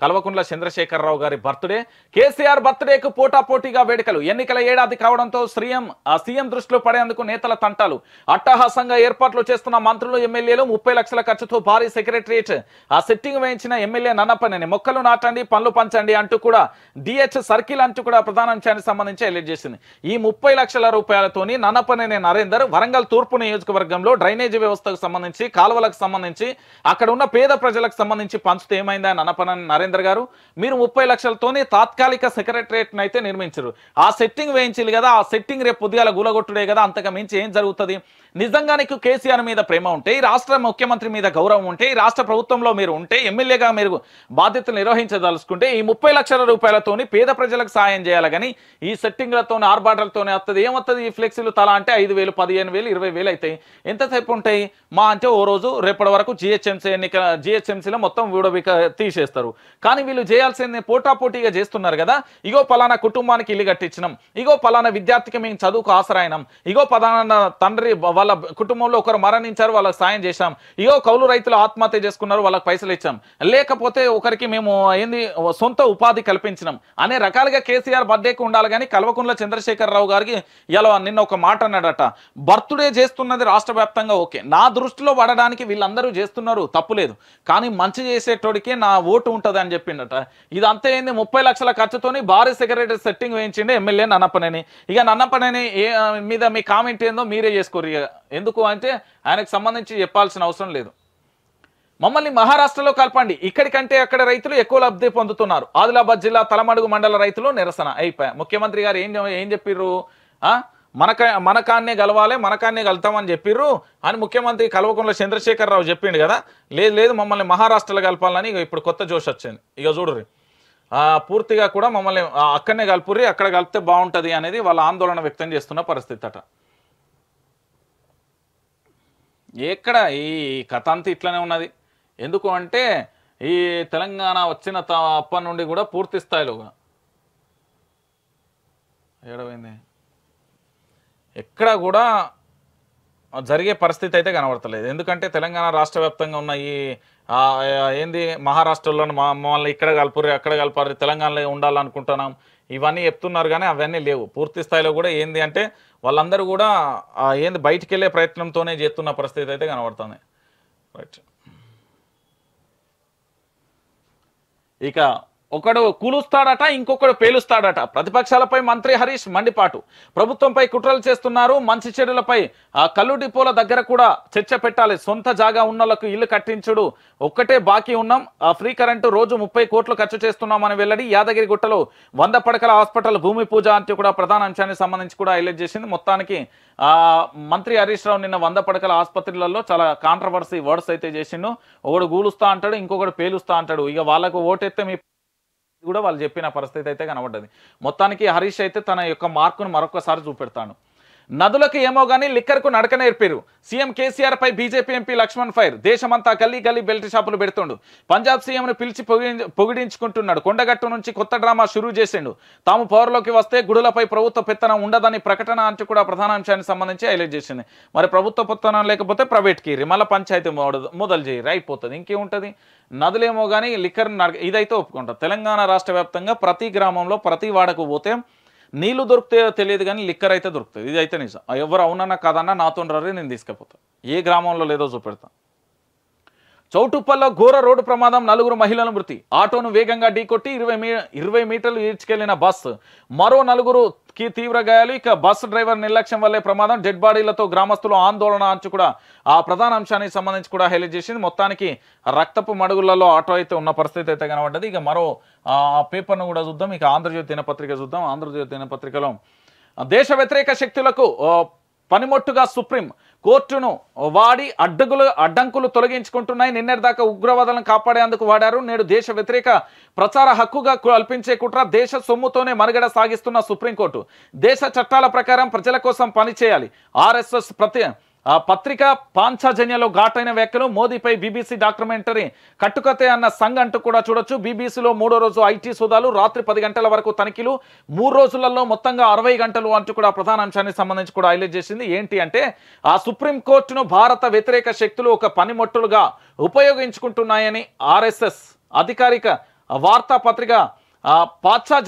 కల్వకుంట్ల చంద్రశేఖరరావు గారి బర్త్డే కేసీఆర్ బర్త్డేకు పోటాపోటీగా వేడుకలు ఎన్నికల ఏడాది కావడంతో సీఎం సీఎం దృష్టిలో పడేందుకు నేతల తంటాలు అట్టహాసంగా ఏర్పాట్లు చేస్తున్న మంత్రులు ఎమ్మెల్యేలు ముప్పై లక్షల ఖర్చుతో భారీ సెక్రటరియేట్ ఆ సెట్టింగ్ వేయించిన ఎమ్మెల్యే నన్నపనేని మొక్కలు నాటండి పనులు పంచండి అంటూ కూడా డిహెచ్ సర్కిల్ అంటూ కూడా ప్రధానాంశానికి సంబంధించి హైలైట్ చేసింది ఈ ముప్పై లక్షల రూపాయలతోని నన్నపనేని నరేందర్ వరంగల్ తూర్పు నియోజకవర్గంలో డ్రైనేజీ వ్యవస్థకు సంబంధించి కాలువలకు సంబంధించి అక్కడ ఉన్న పేద ప్రజలకు సంబంధించి పంచుతూ ఏమైందా నన్నపనని నరేందర్ నరేంద్ర గారు మీరు ముప్పై లక్షలతోనే తాత్కాలిక సెక్రటరియట్ను అయితే నిర్మించరు ఆ సెట్టింగ్ వేయించాలి కదా ఆ సెట్టింగ్ రేపు పొద్దుగాల గూలగొట్టుడే కదా అంతకు మించి ఏం జరుగుతుంది నిజంగా నీకు కేసీఆర్ మీద ప్రేమ ఉంటే ఈ రాష్ట్ర ముఖ్యమంత్రి మీద గౌరవం ఉంటే ఈ రాష్ట్ర ప్రభుత్వంలో మీరు ఉంటే ఎమ్మెల్యేగా మీరు బాధ్యతలు నిర్వహించదలుచుకుంటే ఈ ముప్పై లక్షల రూపాయలతోని పేద ప్రజలకు సాయం చేయాలి కానీ ఈ సెట్టింగ్లతోని ఆర్బాటలతోనే వస్తుంది ఏమవుతుంది ఈ ఫ్లెక్సీలు తలా అంటే ఐదు వేలు పదిహేను వేలు ఇరవై వేలు అవుతాయి ఎంతసేపు ఉంటాయి మా అంటే ఓ రోజు రేపటి వరకు జిహెచ్ఎంసీ ఎన్నిక జిహెచ్ఎంసీలో మొత్తం విడవిక తీసేస్తారు కానీ వీళ్ళు చేయాల్సింది పోటాపోటీగా చేస్తున్నారు కదా ఇగో పలానా కుటుంబానికి ఇల్లు కట్టించినాం ఇగో పలానా విద్యార్థికి మేము చదువుకు ఆసరాయినాం ఇగో పలానా తండ్రి వాళ్ళ కుటుంబంలో ఒకరు మరణించారు వాళ్ళకి సాయం చేశాం ఇగో కౌలు రైతులు ఆత్మహత్య చేసుకున్నారు వాళ్ళకి పైసలు ఇచ్చాం లేకపోతే ఒకరికి మేము ఏంది సొంత ఉపాధి కల్పించినాం అనే రకాలుగా కేసీఆర్ బర్త్డేకి ఉండాలి కానీ కల్వకుండ్ల చంద్రశేఖరరావు గారికి ఇలా నిన్న ఒక మాట అన్నాడట బర్త్డే చేస్తున్నది రాష్ట్ర ఓకే నా దృష్టిలో పడడానికి వీళ్ళందరూ చేస్తున్నారు తప్పులేదు కానీ మంచి చేసేటోడికే నా ఓటు ఉంటుంది అని చెప్పిండట ఇదంతా ఏంది ముప్పై లక్షల ఖర్చుతోని భారీ సెక్రటరీ సెట్టింగ్ వేయించిండే ఎమ్మెల్యే నన్నపనేని ఇక నన్నపనేని మీద మీ కామెంట్ ఏందో మీరే చేసుకోరు ఎందుకు అంటే ఆయనకు సంబంధించి చెప్పాల్సిన అవసరం లేదు మమ్మల్ని మహారాష్ట్రలో కలపండి ఇక్కడికంటే అక్కడ రైతులు ఎక్కువ లబ్ధి పొందుతున్నారు ఆదిలాబాద్ జిల్లా తలమడుగు మండల రైతులు నిరసన అయిపోయా ముఖ్యమంత్రి గారు ఏం ఏం చెప్పిర్రు మనక మనకాన్నే కలవాలి మనకాన్నే కలుతామని చెప్పిర్రు అని ముఖ్యమంత్రి కల్వకుంట్ల చంద్రశేఖరరావు చెప్పిండు కదా లేదు లేదు మమ్మల్ని మహారాష్ట్రలో కలపాలని ఇప్పుడు కొత్త జోష్ వచ్చింది ఇక చూడరు పూర్తిగా కూడా మమ్మల్ని అక్కడనే కలుపుర్రి అక్కడ కలిపితే బాగుంటుంది అనేది వాళ్ళ ఆందోళన వ్యక్తం చేస్తున్న పరిస్థితి అట ఎక్కడ ఈ కథ అంతా ఇట్లనే ఉన్నది ఎందుకు అంటే ఈ తెలంగాణ వచ్చిన అప్పటి నుండి కూడా పూర్తి స్థాయిలో ఏడవైంది ఎక్కడ కూడా జరిగే పరిస్థితి అయితే కనబడతలేదు ఎందుకంటే తెలంగాణ రాష్ట్ర వ్యాప్తంగా ఉన్న ఈ ఏంది మహారాష్ట్రలో మమ్మల్ని ఇక్కడ కలపరు అక్కడ కలపరు తెలంగాణలో ఉండాలనుకుంటున్నాం ఇవన్నీ చెప్తున్నారు కానీ అవన్నీ లేవు పూర్తి స్థాయిలో కూడా ఏంది అంటే వాళ్ళందరూ కూడా ఏంది బయటికి వెళ్ళే ప్రయత్నంతోనే చేస్తున్న పరిస్థితి అయితే కనబడుతుంది రైట్ ఇక ఒకడు కూలుస్తాడట ఇంకొకడు పేలుస్తాడట ప్రతిపక్షాలపై మంత్రి హరీష్ మండిపాటు ప్రభుత్వంపై కుట్రలు చేస్తున్నారు మంచి చెడులపై కల్లు డిపోల దగ్గర కూడా చర్చ పెట్టాలి సొంత జాగా ఉన్నలకు ఇల్లు కట్టించుడు ఒక్కటే బాకీ ఉన్నాం ఫ్రీ కరెంటు రోజు ముప్పై కోట్లు ఖర్చు చేస్తున్నామని వెల్లడి యాదగిరి గుట్టలో వంద పడకల హాస్పిటల్ భూమి పూజ అంటూ కూడా ప్రధాన అంశానికి సంబంధించి కూడా హైలైట్ చేసింది మొత్తానికి మంత్రి హరీష్ రావు నిన్న వంద పడకల ఆసుపత్రులలో చాలా కాంట్రవర్సీ వర్డ్స్ అయితే చేసిండు ఒకడు గూలుస్తా అంటాడు ఇంకొకడు పేలుస్తా అంటాడు ఇక వాళ్ళకు ఓటెత్తే మీ కూడా వాళ్ళు చెప్పిన పరిస్థితి అయితే కనబడ్డది మొత్తానికి హరీష్ అయితే తన యొక్క మార్కును మరొకసారి చూపెడతాను నదులకు ఏమో కానీ లిక్కర్కు నడక నేర్పారు సీఎం కేసీఆర్ పై బీజేపీ ఎంపీ లక్ష్మణ్ ఫైర్ దేశమంతా గల్లీ గల్లీ బెల్ట్ షాపులు పెడుతుండు పంజాబ్ సీఎంను పిలిచి పొగిడించుకుంటున్నాడు కొండగట్టు నుంచి కొత్త డ్రామా షురూ చేసిండు తాము పవర్లోకి వస్తే గుడులపై ప్రభుత్వ పెత్తనం ఉండదని ప్రకటన అంటూ కూడా ప్రధానాంశానికి సంబంధించి హైలైట్ చేసింది మరి ప్రభుత్వ పెత్తనం లేకపోతే ప్రైవేట్ కీరి మళ్ళీ పంచాయతీ మొదలు చేయరు అయిపోతుంది ఇంకేముంటుంది నదులేమో కానీ లిక్కర్ ఇదైతే ఒప్పుకుంటారు తెలంగాణ రాష్ట్ర ప్రతి గ్రామంలో ప్రతి వాడకు పోతే నీళ్లు దొరుకుతాయో తెలియదు కానీ లిక్కర్ అయితే దొరుకుతుంది ఇది అయితే నిజం ఎవరు అవునన్నా కాదన్నా నాతో రీ నేను తీసుకుపోతాను ఏ గ్రామంలో లేదో చూపెడతాను చౌటుప్పల్లో ఘోర రోడ్డు ప్రమాదం నలుగురు మహిళల మృతి ఆటోను వేగంగా ఢీకొట్టి ఇరవై మీ ఇరవై మీటర్లు ఈడ్చుకెళ్లిన బస్సు మరో నలుగురుకి తీవ్ర గాయాలు ఇక బస్సు డ్రైవర్ నిర్లక్ష్యం వల్లే ప్రమాదం డెడ్ బాడీలతో గ్రామస్తులు ఆందోళన అంచు కూడా ఆ ప్రధాన అంశానికి సంబంధించి కూడా హైలైట్ చేసింది మొత్తానికి రక్తపు మడుగులలో ఆటో అయితే ఉన్న పరిస్థితి అయితే కనబడ్డది ఇక మరో పేపర్ను కూడా చూద్దాం ఇక ఆంధ్రజ్యోతి దినపత్రిక చూద్దాం ఆంధ్రజ్యోతి దినపత్రికలో దేశ వ్యతిరేక శక్తులకు పనిమొట్టుగా సుప్రీం కోర్టును వాడి అడ్డగులు అడ్డంకులు తొలగించుకుంటున్నాయి దాకా ఉగ్రవాదాలను కాపాడేందుకు వాడారు నేడు దేశ వ్యతిరేక ప్రచార హక్కుగా కల్పించే కుట్ర దేశ సొమ్ముతోనే మనుగడ సాగిస్తున్న సుప్రీంకోర్టు దేశ చట్టాల ప్రకారం ప్రజల కోసం పనిచేయాలి ఆర్ఎస్ఎస్ ప్రతి ఆ పత్రిక పాంఛాజన్యలో ఘాటైన వ్యాఖ్యలు మోదీపై బీబీసీ డాక్యుమెంటరీ కట్టుకతే అన్న సంఘ్ అంటూ కూడా చూడొచ్చు బీబీసీలో మూడో రోజు ఐటీ సోదాలు రాత్రి పది గంటల వరకు తనిఖీలు మూడు రోజులలో మొత్తంగా అరవై గంటలు అంటూ కూడా ప్రధాన అంశానికి సంబంధించి కూడా హైలైట్ చేసింది ఏంటి అంటే ఆ సుప్రీంకోర్టును భారత వ్యతిరేక శక్తులు ఒక పనిమొట్టులుగా ఉపయోగించుకుంటున్నాయని ఆర్ఎస్ఎస్ అధికారిక వార్తాపత్రిక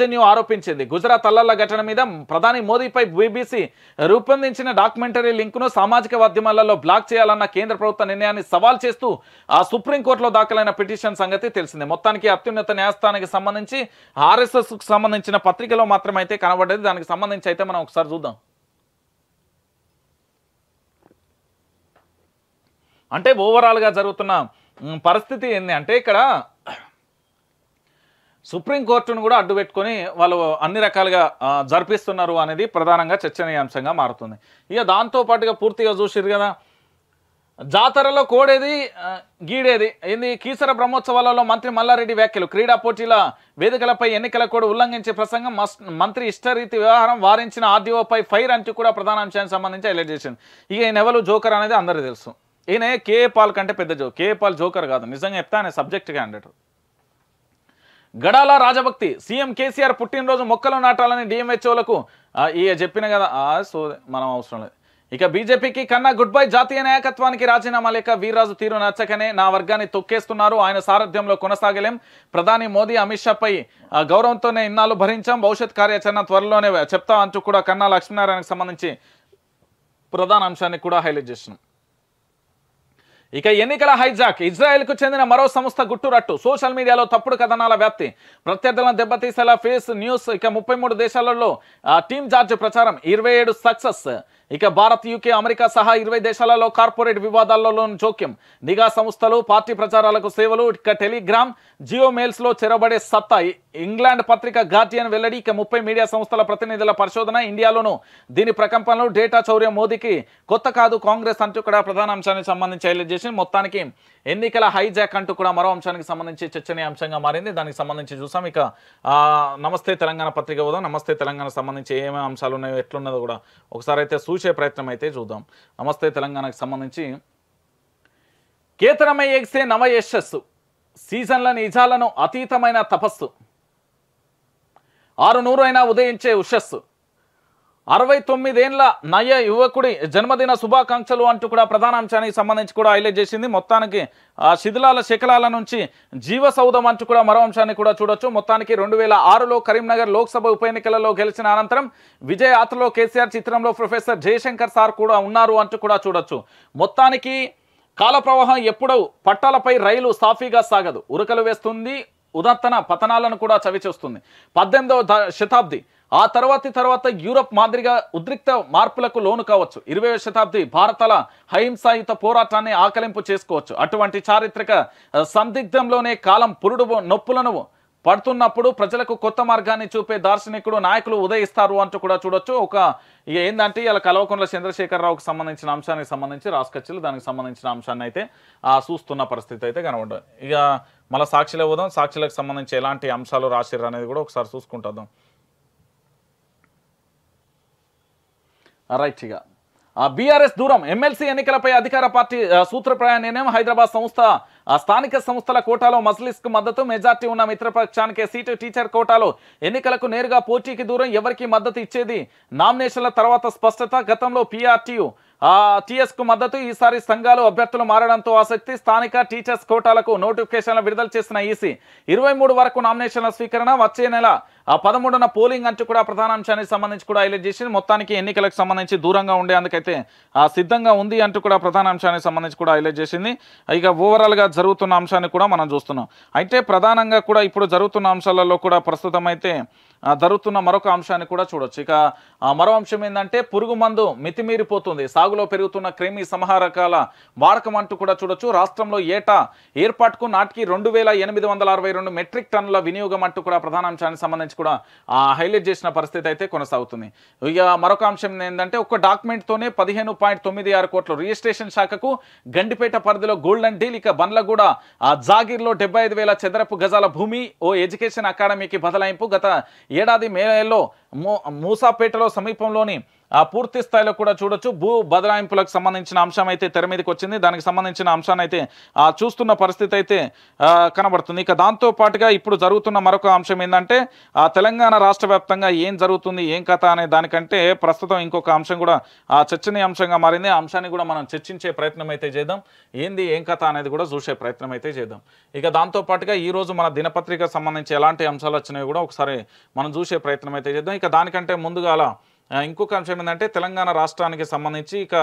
జన్యు ఆరోపించింది గుజరాత్ అల్లల్ల ఘటన మీద ప్రధాని మోదీపై బీబీసీ రూపొందించిన డాక్యుమెంటరీ లింక్ను సామాజిక మాధ్యమాలలో బ్లాక్ చేయాలన్న కేంద్ర ప్రభుత్వ నిర్ణయాన్ని సవాల్ చేస్తూ ఆ సుప్రీంకోర్టులో దాఖలైన పిటిషన్ సంగతి తెలిసిందే మొత్తానికి అత్యున్నత న్యాయస్థానానికి సంబంధించి ఆర్ఎస్ఎస్కు సంబంధించిన పత్రికలో మాత్రమైతే కనబడ్డది దానికి సంబంధించి అయితే మనం ఒకసారి చూద్దాం అంటే ఓవరాల్గా జరుగుతున్న పరిస్థితి ఏంది అంటే ఇక్కడ సుప్రీంకోర్టును కూడా అడ్డు పెట్టుకొని వాళ్ళు అన్ని రకాలుగా జరిపిస్తున్నారు అనేది ప్రధానంగా చర్చనీయాంశంగా మారుతుంది ఇక దాంతోపాటుగా పూర్తిగా చూసిరు కదా జాతరలో కోడేది గీడేది ఏంది కీసర బ్రహ్మోత్సవాలలో మంత్రి మల్లారెడ్డి వ్యాఖ్యలు క్రీడా పోటీల వేదికలపై ఎన్నికల కోడ్ ఉల్లంఘించే ప్రసంగం మంత్రి ఇష్టరీతి వ్యవహారం వారించిన ఆర్డీఓపై ఫైర్ అంటూ కూడా ప్రధాన అంశానికి సంబంధించి హైలైట్ చేసింది ఇక ఈయన ఎవరు జోకర్ అనేది అందరూ తెలుసు ఈయన కేఏ పాల్ కంటే పెద్ద జో కేఏ పాల్ జోకర్ కాదు నిజంగా చెప్తా ఆయన సబ్జెక్ట్ క్యాండిడేట్ గడాల రాజభక్తి సీఎం కేసీఆర్ పుట్టినరోజు మొక్కలు నాటాలని డిఎంహెచ్ఓలకు ఇక చెప్పిన కదా సో మనం అవసరం లేదు ఇక బీజేపీకి కన్నా గుడ్ బై జాతీయ నాయకత్వానికి రాజీనామా లేక వీర్రాజు తీరు నచ్చకనే నా వర్గాన్ని తొక్కేస్తున్నారు ఆయన సారథ్యంలో కొనసాగలేం ప్రధాని మోదీ అమిత్ షాపై గౌరవంతోనే ఇన్నాళ్ళు భరించాం భవిష్యత్ కార్యాచరణ త్వరలోనే చెప్తా అంటూ కూడా కన్నా లక్ష్మీనారాయణకు సంబంధించి ప్రధాన అంశాన్ని కూడా హైలైట్ చేస్తున్నాం ఇక ఎన్నికల హైజాక్ ఇజ్రాయెల్ కు చెందిన మరో సంస్థ గుట్టురట్టు సోషల్ మీడియాలో తప్పుడు కథనాల వ్యాప్తి ప్రత్యర్థులను దెబ్బతీసేలా ఫేస్ న్యూస్ ఇక ముప్పై దేశాలలో టీమ్ జార్జ్ ప్రచారం ఇరవై సక్సెస్ ఇక భారత్ యూకే అమెరికా సహా ఇరవై దేశాలలో కార్పొరేట్ వివాదాలలో జోక్యం నిఘా సంస్థలు పార్టీ ప్రచారాలకు సేవలు ఇక టెలిగ్రామ్ జియో మెయిల్స్లో చెరబడే సత్తా ఇంగ్లాండ్ పత్రిక గార్డియన్ వెల్లడి ఇక ముప్పై మీడియా సంస్థల ప్రతినిధుల పరిశోధన ఇండియాలోను దీని ప్రకంపనలు డేటా చౌర్యం మోదీకి కొత్త కాదు కాంగ్రెస్ అంటూ కూడా ప్రధాన అంశానికి సంబంధించి హైలైట్ మొత్తానికి ఎన్నికల హైజాక్ అంటూ కూడా మరో అంశానికి సంబంధించి చర్చనీయాంశంగా మారింది దానికి సంబంధించి చూసాం ఇక నమస్తే తెలంగాణ పత్రిక ఉదాం నమస్తే తెలంగాణ సంబంధించి ఏమేమి అంశాలు ఉన్నాయో ఎట్లున్నదో కూడా ఒకసారి అయితే చూసే ప్రయత్నం అయితే చూద్దాం నమస్తే తెలంగాణకు సంబంధించి కేతనమై ఎగ్సే నవ యశస్సు సీజన్ల నిజాలను అతీతమైన తపస్సు ఆరు నూరు అయినా ఉదయించే ఉషస్సు అరవై తొమ్మిదేళ్ల నయ యువకుడి జన్మదిన శుభాకాంక్షలు అంటూ కూడా ప్రధాన అంశానికి సంబంధించి కూడా హైలైట్ చేసింది మొత్తానికి శిథిలాల శిఖలాల నుంచి జీవసౌధం అంటూ కూడా మరో అంశాన్ని కూడా చూడొచ్చు మొత్తానికి రెండు వేల ఆరులో కరీంనగర్ లోక్సభ ఉప ఎన్నికలలో గెలిచిన అనంతరం విజయ ఆతలో కేసీఆర్ చిత్రంలో ప్రొఫెసర్ జయశంకర్ సార్ కూడా ఉన్నారు అంటూ కూడా చూడొచ్చు మొత్తానికి కాల ప్రవాహం ఎప్పుడూ పట్టాలపై రైలు సాఫీగా సాగదు ఉరకలు వేస్తుంది ఉదత్తన పతనాలను కూడా చవిచూస్తుంది పద్దెనిమిదవ శతాబ్ది ఆ తర్వాతి తర్వాత యూరప్ మాదిరిగా ఉద్రిక్త మార్పులకు లోను కావచ్చు ఇరవై శతాబ్ది భారతల హింసాయుత పోరాటాన్ని ఆకలింపు చేసుకోవచ్చు అటువంటి చారిత్రక సందిగ్ధంలోనే కాలం పురుడు నొప్పులను పడుతున్నప్పుడు ప్రజలకు కొత్త మార్గాన్ని చూపే దార్శనికుడు నాయకులు ఉదయిస్తారు అంటూ కూడా చూడొచ్చు ఒక ఏంటంటే ఇలా కలవకుంట్ల చంద్రశేఖరరావుకు సంబంధించిన అంశానికి సంబంధించి రాసుకొచ్చిలు దానికి సంబంధించిన అంశాన్ని అయితే చూస్తున్న పరిస్థితి అయితే కనబడదు ఇక మళ్ళీ సాక్షులు ఇవ్వదాం సాక్షులకు సంబంధించి ఎలాంటి అంశాలు రాసిర్రు అనేది కూడా ఒకసారి చూసుకుంటాం రైట్ ఇక బీఆర్ఎస్ దూరం ఎమ్మెల్సీ ఎన్నికలపై అధికార పార్టీ సూత్రప్రాయ నిర్ణయం హైదరాబాద్ సంస్థ స్థానిక సంస్థల కోటాలో మజ్లిస్కు మద్దతు మెజార్టీ ఉన్న మిత్రపక్షానికే సీటు టీచర్ కోటాలో ఎన్నికలకు నేరుగా పోటీకి దూరం ఎవరికి మద్దతు ఇచ్చేది నామినేషన్ల తర్వాత స్పష్టత గతంలో పీఆర్టీయు టీఎస్ కు మద్దతు ఈసారి సంఘాలు అభ్యర్థులు మారడంతో ఆసక్తి స్థానిక టీచర్స్ కోటాలకు నోటిఫికేషన్లు విడుదల చేసిన ఈసీ ఇరవై వరకు నామినేషన్ల స్వీకరణ వచ్చే నెల పదమూడున పోలింగ్ అంచు కూడా ప్రధానాంశానికి సంబంధించి కూడా హైలైట్ చేసి మొత్తానికి ఎన్నికలకు సంబంధించి దూరంగా ఉండేందుకైతే సిద్ధంగా ఉంది అంటూ కూడా ప్రధానాంశానికి సంబంధించి కూడా హైలైట్ చేసింది ఇక ఓవరాల్గా జరుగుతున్న అంశాన్ని కూడా మనం చూస్తున్నాం అయితే ప్రధానంగా కూడా ఇప్పుడు జరుగుతున్న అంశాలలో కూడా ప్రస్తుతం అయితే జరుగుతున్న మరొక అంశాన్ని కూడా చూడొచ్చు ఇక మరో అంశం ఏంటంటే పురుగు మందు మితిమీరిపోతుంది సాగులో పెరుగుతున్న క్రిమి సంహారకాల వాడకం అంటూ కూడా చూడొచ్చు రాష్ట్రంలో ఏటా ఏర్పాటుకు నాటికి రెండు మెట్రిక్ టన్నుల వినియోగం అంటూ కూడా ప్రధాన అంశానికి సంబంధించి కూడా హైలైట్ చేసిన పరిస్థితి అయితే కొనసాగుతుంది ఇక మరొక అంశం ఏంటంటే ఒక డాక్యుమెంట్తోనే పదిహేను పాయింట్ తొమ్మిది ఆరు కోట్లు రిజిస్ట్రేషన్ శాఖకు గండిపేట పరిధిలో గోల్డెన్ డీల్ ఇక బండ్లగూడ జాగీర్లో డెబ్బై ఐదు వేల చదరపు గజాల భూమి ఓ ఎడ్యుకేషన్ అకాడమీకి బదలాయింపు గత ఏడాది మేలో మూసాపేటలో సమీపంలోని ఆ పూర్తి స్థాయిలో కూడా చూడొచ్చు భూ బదలాయింపులకు సంబంధించిన అంశం అయితే తెర మీదకి వచ్చింది దానికి సంబంధించిన అంశాన్ని అయితే చూస్తున్న పరిస్థితి అయితే కనబడుతుంది ఇక దాంతో పాటుగా ఇప్పుడు జరుగుతున్న మరొక అంశం ఏంటంటే ఆ తెలంగాణ రాష్ట్ర ఏం జరుగుతుంది ఏం కథ అనే దానికంటే ప్రస్తుతం ఇంకొక అంశం కూడా చర్చనీయాంశంగా మారింది అంశాన్ని కూడా మనం చర్చించే ప్రయత్నం అయితే చేద్దాం ఏంది ఏం కథ అనేది కూడా చూసే ప్రయత్నం అయితే చేద్దాం ఇక దాంతోపాటుగా ఈరోజు మన దినపత్రిక సంబంధించి ఎలాంటి అంశాలు వచ్చినాయి కూడా ఒకసారి మనం చూసే ప్రయత్నం అయితే చేద్దాం ఇక దానికంటే ముందుగా అలా ఇంకొక అంశం ఏంటంటే తెలంగాణ రాష్ట్రానికి సంబంధించి ఇక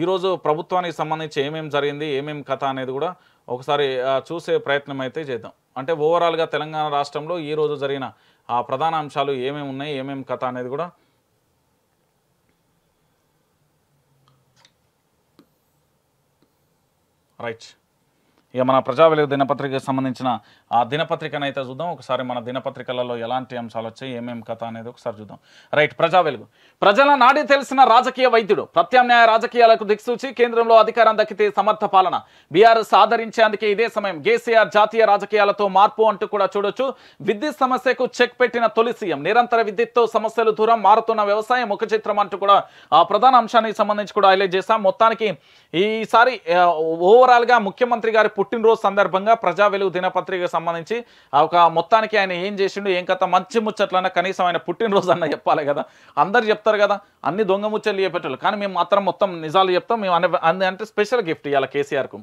ఈరోజు ప్రభుత్వానికి సంబంధించి ఏమేమి జరిగింది ఏమేమి కథ అనేది కూడా ఒకసారి చూసే ప్రయత్నం అయితే చేద్దాం అంటే ఓవరాల్గా తెలంగాణ రాష్ట్రంలో ఈరోజు జరిగిన ఆ ప్రధాన అంశాలు ఏమేమి ఉన్నాయి ఏమేమి కథ అనేది కూడా రైట్ ఇక మన ప్రజా వెలుగు దినపత్రికకి సంబంధించిన ఆ దినపత్రికనైతే చూద్దాం ఒకసారి మన దినపత్రికలలో ఎలాంటి అంశాలు వచ్చాయి ఏమేం కథ అనేది ఒకసారి చూద్దాం రైట్ ప్రజా వెలుగు ప్రజల నాడి తెలిసిన రాజకీయ వైద్యుడు ప్రత్యామ్నాయ రాజకీయాలకు దిక్సూచి కేంద్రంలో అధికారం దక్కితే సమర్థ పాలన బీఆర్ఎస్ ఆదరించేందుకే ఇదే సమయం కేసీఆర్ జాతీయ రాజకీయాలతో మార్పు అంటూ కూడా చూడొచ్చు విద్యుత్ సమస్యకు చెక్ పెట్టిన తొలి సీఎం నిరంతర విద్యుత్తో సమస్యలు దూరం మారుతున్న వ్యవసాయం ముఖ చిత్రం అంటూ కూడా ఆ ప్రధాన అంశానికి సంబంధించి కూడా హైలైట్ చేశాం మొత్తానికి ఈసారి ఓవరాల్గా ముఖ్యమంత్రి గారి పుట్టినరోజు సందర్భంగా ప్రజా వెలుగు దినపత్రిక సంబంధించి ఒక మొత్తానికి ఆయన ఏం చేసిండు ఏం కథ మంచి అన్న కనీసం ఆయన పుట్టినరోజు అన్న చెప్పాలి కదా అందరు చెప్తారు కదా అన్ని దొంగ ముచ్చట్లు చెప్పేటోళ్ళు కానీ మేము మాత్రం మొత్తం నిజాలు చెప్తాం మేము అంటే స్పెషల్ గిఫ్ట్ ఇవాళ కేసీఆర్కు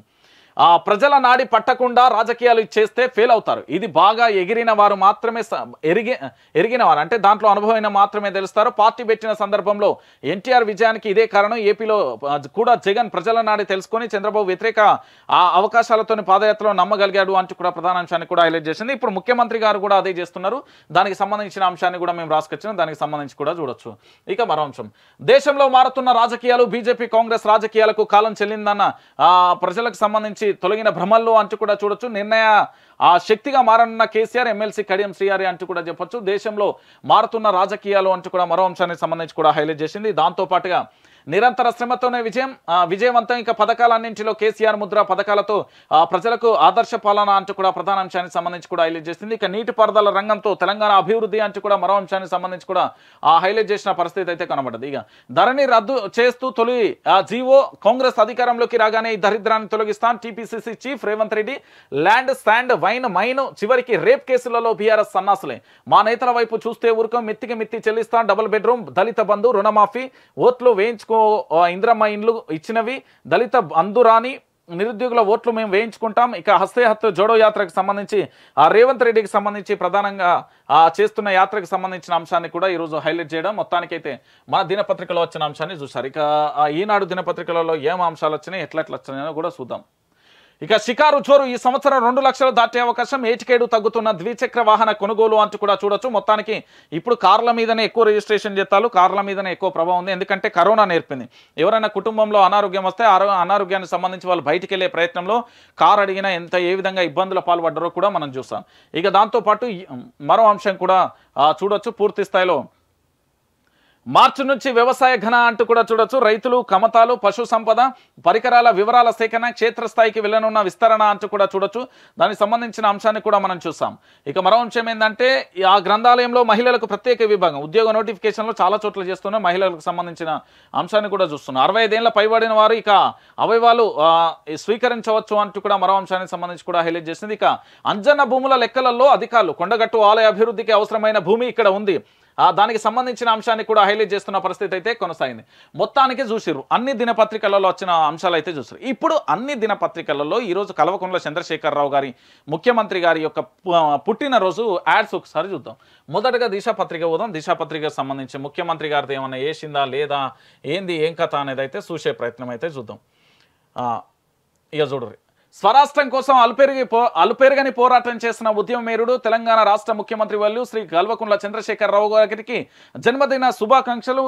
ఆ ప్రజల నాడి పట్టకుండా రాజకీయాలు చేస్తే ఫెయిల్ అవుతారు ఇది బాగా ఎగిరిన వారు మాత్రమే ఎరిగి ఎరిగిన వారు అంటే దాంట్లో అనుభవమైన మాత్రమే తెలుస్తారు పార్టీ పెట్టిన సందర్భంలో ఎన్టీఆర్ విజయానికి ఇదే కారణం ఏపీలో కూడా జగన్ ప్రజల నాడి తెలుసుకొని చంద్రబాబు వ్యతిరేక ఆ అవకాశాలతోని పాదయాత్రలో నమ్మగలిగాడు అంటూ కూడా ప్రధాన అంశాన్ని కూడా హైలైట్ చేసింది ఇప్పుడు ముఖ్యమంత్రి గారు కూడా అదే చేస్తున్నారు దానికి సంబంధించిన అంశాన్ని కూడా మేము రాసుకొచ్చినాం దానికి సంబంధించి కూడా చూడొచ్చు ఇక మరో అంశం దేశంలో మారుతున్న రాజకీయాలు బీజేపీ కాంగ్రెస్ రాజకీయాలకు కాలం చెల్లిందన్న ప్రజలకు సంబంధించి తొలగిన భ్రమల్లో అంటూ కూడా చూడొచ్చు నిర్ణయ ఆ శక్తిగా మారనున్న కేసీఆర్ ఎమ్మెల్సీ కడియం శ్రీఆర్ అంటూ కూడా చెప్పొచ్చు దేశంలో మారుతున్న రాజకీయాలు అంటూ కూడా మరో అంశానికి సంబంధించి కూడా హైలైట్ చేసింది దాంతోపాటుగా నిరంతర శ్రమతోనే విజయం విజయవంతం ఇక పథకాలన్నింటిలో కేసీఆర్ ముద్ర పథకాలతో ప్రజలకు ఆదర్శ పాలన అంటూ కూడా ప్రధాన అంశానికి సంబంధించి కూడా హైలైట్ చేసింది ఇక నీటిపారుదల రంగంతో తెలంగాణ అభివృద్ధి అంటూ కూడా మరో అంశానికి సంబంధించి కూడా ఆ హైలైట్ చేసిన పరిస్థితి అయితే కనబడ్డది ఇక ధరణి రద్దు చేస్తూ తొలి జీవో కాంగ్రెస్ అధికారంలోకి రాగానే ఈ దరిద్రాన్ని తొలగిస్తాను TPCC chief Revanth Reddy land sand wine mine చివరికి రేప్ కేసులలో బీఆర్ఎస్ సన్నాసులే మా నేతల వైపు చూస్తే ఊరుకం మిత్తికి మిత్తి చెల్లిస్తాను డబుల్ బెడ్రూమ్ దళిత బంధు రుణమాఫీ ఓట్లు వేయించుకు తీసుకో ఇందిరమ్మ ఇండ్లు ఇచ్చినవి దళిత అందురాని నిరుద్యోగుల ఓట్లు మేము వేయించుకుంటాం ఇక హస్తే హస్తు జోడో యాత్రకు సంబంధించి ఆ రేవంత్ రెడ్డికి సంబంధించి ప్రధానంగా ఆ చేస్తున్న యాత్రకు సంబంధించిన అంశాన్ని కూడా ఈరోజు హైలైట్ చేయడం మొత్తానికైతే మా దినపత్రికలో వచ్చిన అంశాన్ని చూసారు ఇక ఈనాడు దినపత్రికలలో ఏం అంశాలు వచ్చినాయి ఎట్లా ఎట్లా వచ్చినాయో కూడా చూద్దాం ఇక షికారు చోరు ఈ సంవత్సరం రెండు లక్షలు దాటే అవకాశం ఏటికేడు తగ్గుతున్న ద్విచక్ర వాహన కొనుగోలు అంటూ కూడా చూడొచ్చు మొత్తానికి ఇప్పుడు కార్ల మీదనే ఎక్కువ రిజిస్ట్రేషన్ చేస్తారు కార్ల మీదనే ఎక్కువ ప్రభావం ఉంది ఎందుకంటే కరోనా నేర్పింది ఎవరైనా కుటుంబంలో అనారోగ్యం వస్తే అనారోగ్యానికి సంబంధించి వాళ్ళు బయటికి వెళ్ళే ప్రయత్నంలో కారు అడిగినా ఎంత ఏ విధంగా ఇబ్బందులు పాల్పడ్డారో కూడా మనం చూస్తాం ఇక దాంతోపాటు మరో అంశం కూడా చూడొచ్చు పూర్తి స్థాయిలో మార్చి నుంచి వ్యవసాయ ఘన అంటూ కూడా చూడొచ్చు రైతులు కమతాలు పశు సంపద పరికరాల వివరాల సేకరణ క్షేత్రస్థాయికి వెళ్ళనున్న విస్తరణ అంటూ కూడా చూడొచ్చు దానికి సంబంధించిన అంశాన్ని కూడా మనం చూసాం ఇక మరో అంశం ఏంటంటే ఆ గ్రంథాలయంలో మహిళలకు ప్రత్యేక విభాగం ఉద్యోగ నోటిఫికేషన్లో చాలా చోట్ల చేస్తున్నాయి మహిళలకు సంబంధించిన అంశాన్ని కూడా చూస్తున్నాం అరవై ఐదేళ్ల పైబడిన వారు ఇక అవయవాలు స్వీకరించవచ్చు అంటూ కూడా మరో అంశానికి సంబంధించి కూడా హైలైట్ చేసింది ఇక అంజన్న భూముల లెక్కలలో అధికారులు కొండగట్టు ఆలయ అభివృద్ధికి అవసరమైన భూమి ఇక్కడ ఉంది దానికి సంబంధించిన అంశాన్ని కూడా హైలైట్ చేస్తున్న పరిస్థితి అయితే కొనసాగింది మొత్తానికి చూసిరు అన్ని దినపత్రికలలో వచ్చిన అంశాలు అయితే చూసారు ఇప్పుడు అన్ని దినపత్రికలలో ఈరోజు కల్వకుంట్ల చంద్రశేఖరరావు గారి ముఖ్యమంత్రి గారి యొక్క పుట్టినరోజు యాడ్స్ ఒకసారి చూద్దాం మొదటగా దిశాపత్రిక పోదాం దిశాపత్రికకు సంబంధించి ముఖ్యమంత్రి గారితో ఏమన్నా వేసిందా లేదా ఏంది ఏం కథ అనేది అయితే చూసే ప్రయత్నం అయితే చూద్దాం ఇక చూడరు స్వరాష్ట్రం కోసం అల్పెరిగి పో అల్పెరుగని పోరాటం చేసిన మేరుడు తెలంగాణ రాష్ట్ర ముఖ్యమంత్రి వల్లు శ్రీ చంద్రశేఖర చంద్రశేఖరరావు గారికి జన్మదిన శుభాకాంక్షలు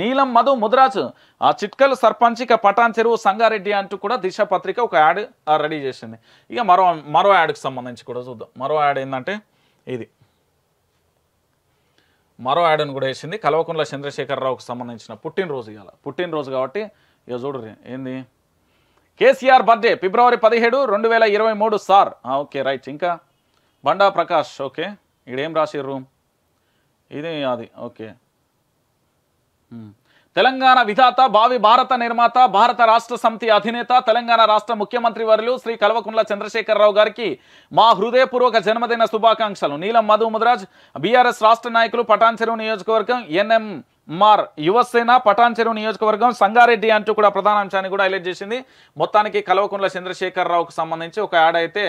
నీలం మధు ముద్రాజ్ ఆ చిట్కలు సర్పంచ్ ఇక పటాన్ చెరువు సంగారెడ్డి అంటూ కూడా దిశ పత్రిక ఒక యాడ్ రెడీ చేసింది ఇక మరో మరో యాడ్కి సంబంధించి కూడా చూద్దాం మరో యాడ్ ఏంటంటే ఇది మరో యాడ్ని కూడా వేసింది చంద్రశేఖర చంద్రశేఖరరావుకు సంబంధించిన పుట్టినరోజు ఇవాళ పుట్టినరోజు కాబట్టి ఇక చూడు ఏంది కేసీఆర్ బర్త్డే ఫిబ్రవరి పదిహేడు రెండు వేల ఇరవై మూడు సార్ ఓకే రైట్ ఇంకా బండా ప్రకాష్ ఓకే ఇడేం రాసిర్రు ఇది అది ఓకే తెలంగాణ విధాత భావి భారత నిర్మాత భారత రాష్ట్ర సమితి అధినేత తెలంగాణ రాష్ట్ర ముఖ్యమంత్రి వర్యులు శ్రీ కల్వకుండ్ల చంద్రశేఖరరావు గారికి మా హృదయపూర్వక జన్మదిన శుభాకాంక్షలు నీలం మధు ముదరాజ్ బీఆర్ఎస్ రాష్ట్ర నాయకులు పటాన్చెరువు నియోజకవర్గం ఎన్ఎం మార్ యువసేన పటాన్చెరువు నియోజకవర్గం సంగారెడ్డి అంటూ కూడా ప్రధాన అంశాన్ని కూడా హైలైట్ చేసింది మొత్తానికి చంద్రశేఖర్ చంద్రశేఖరరావుకు సంబంధించి ఒక యాడ్ అయితే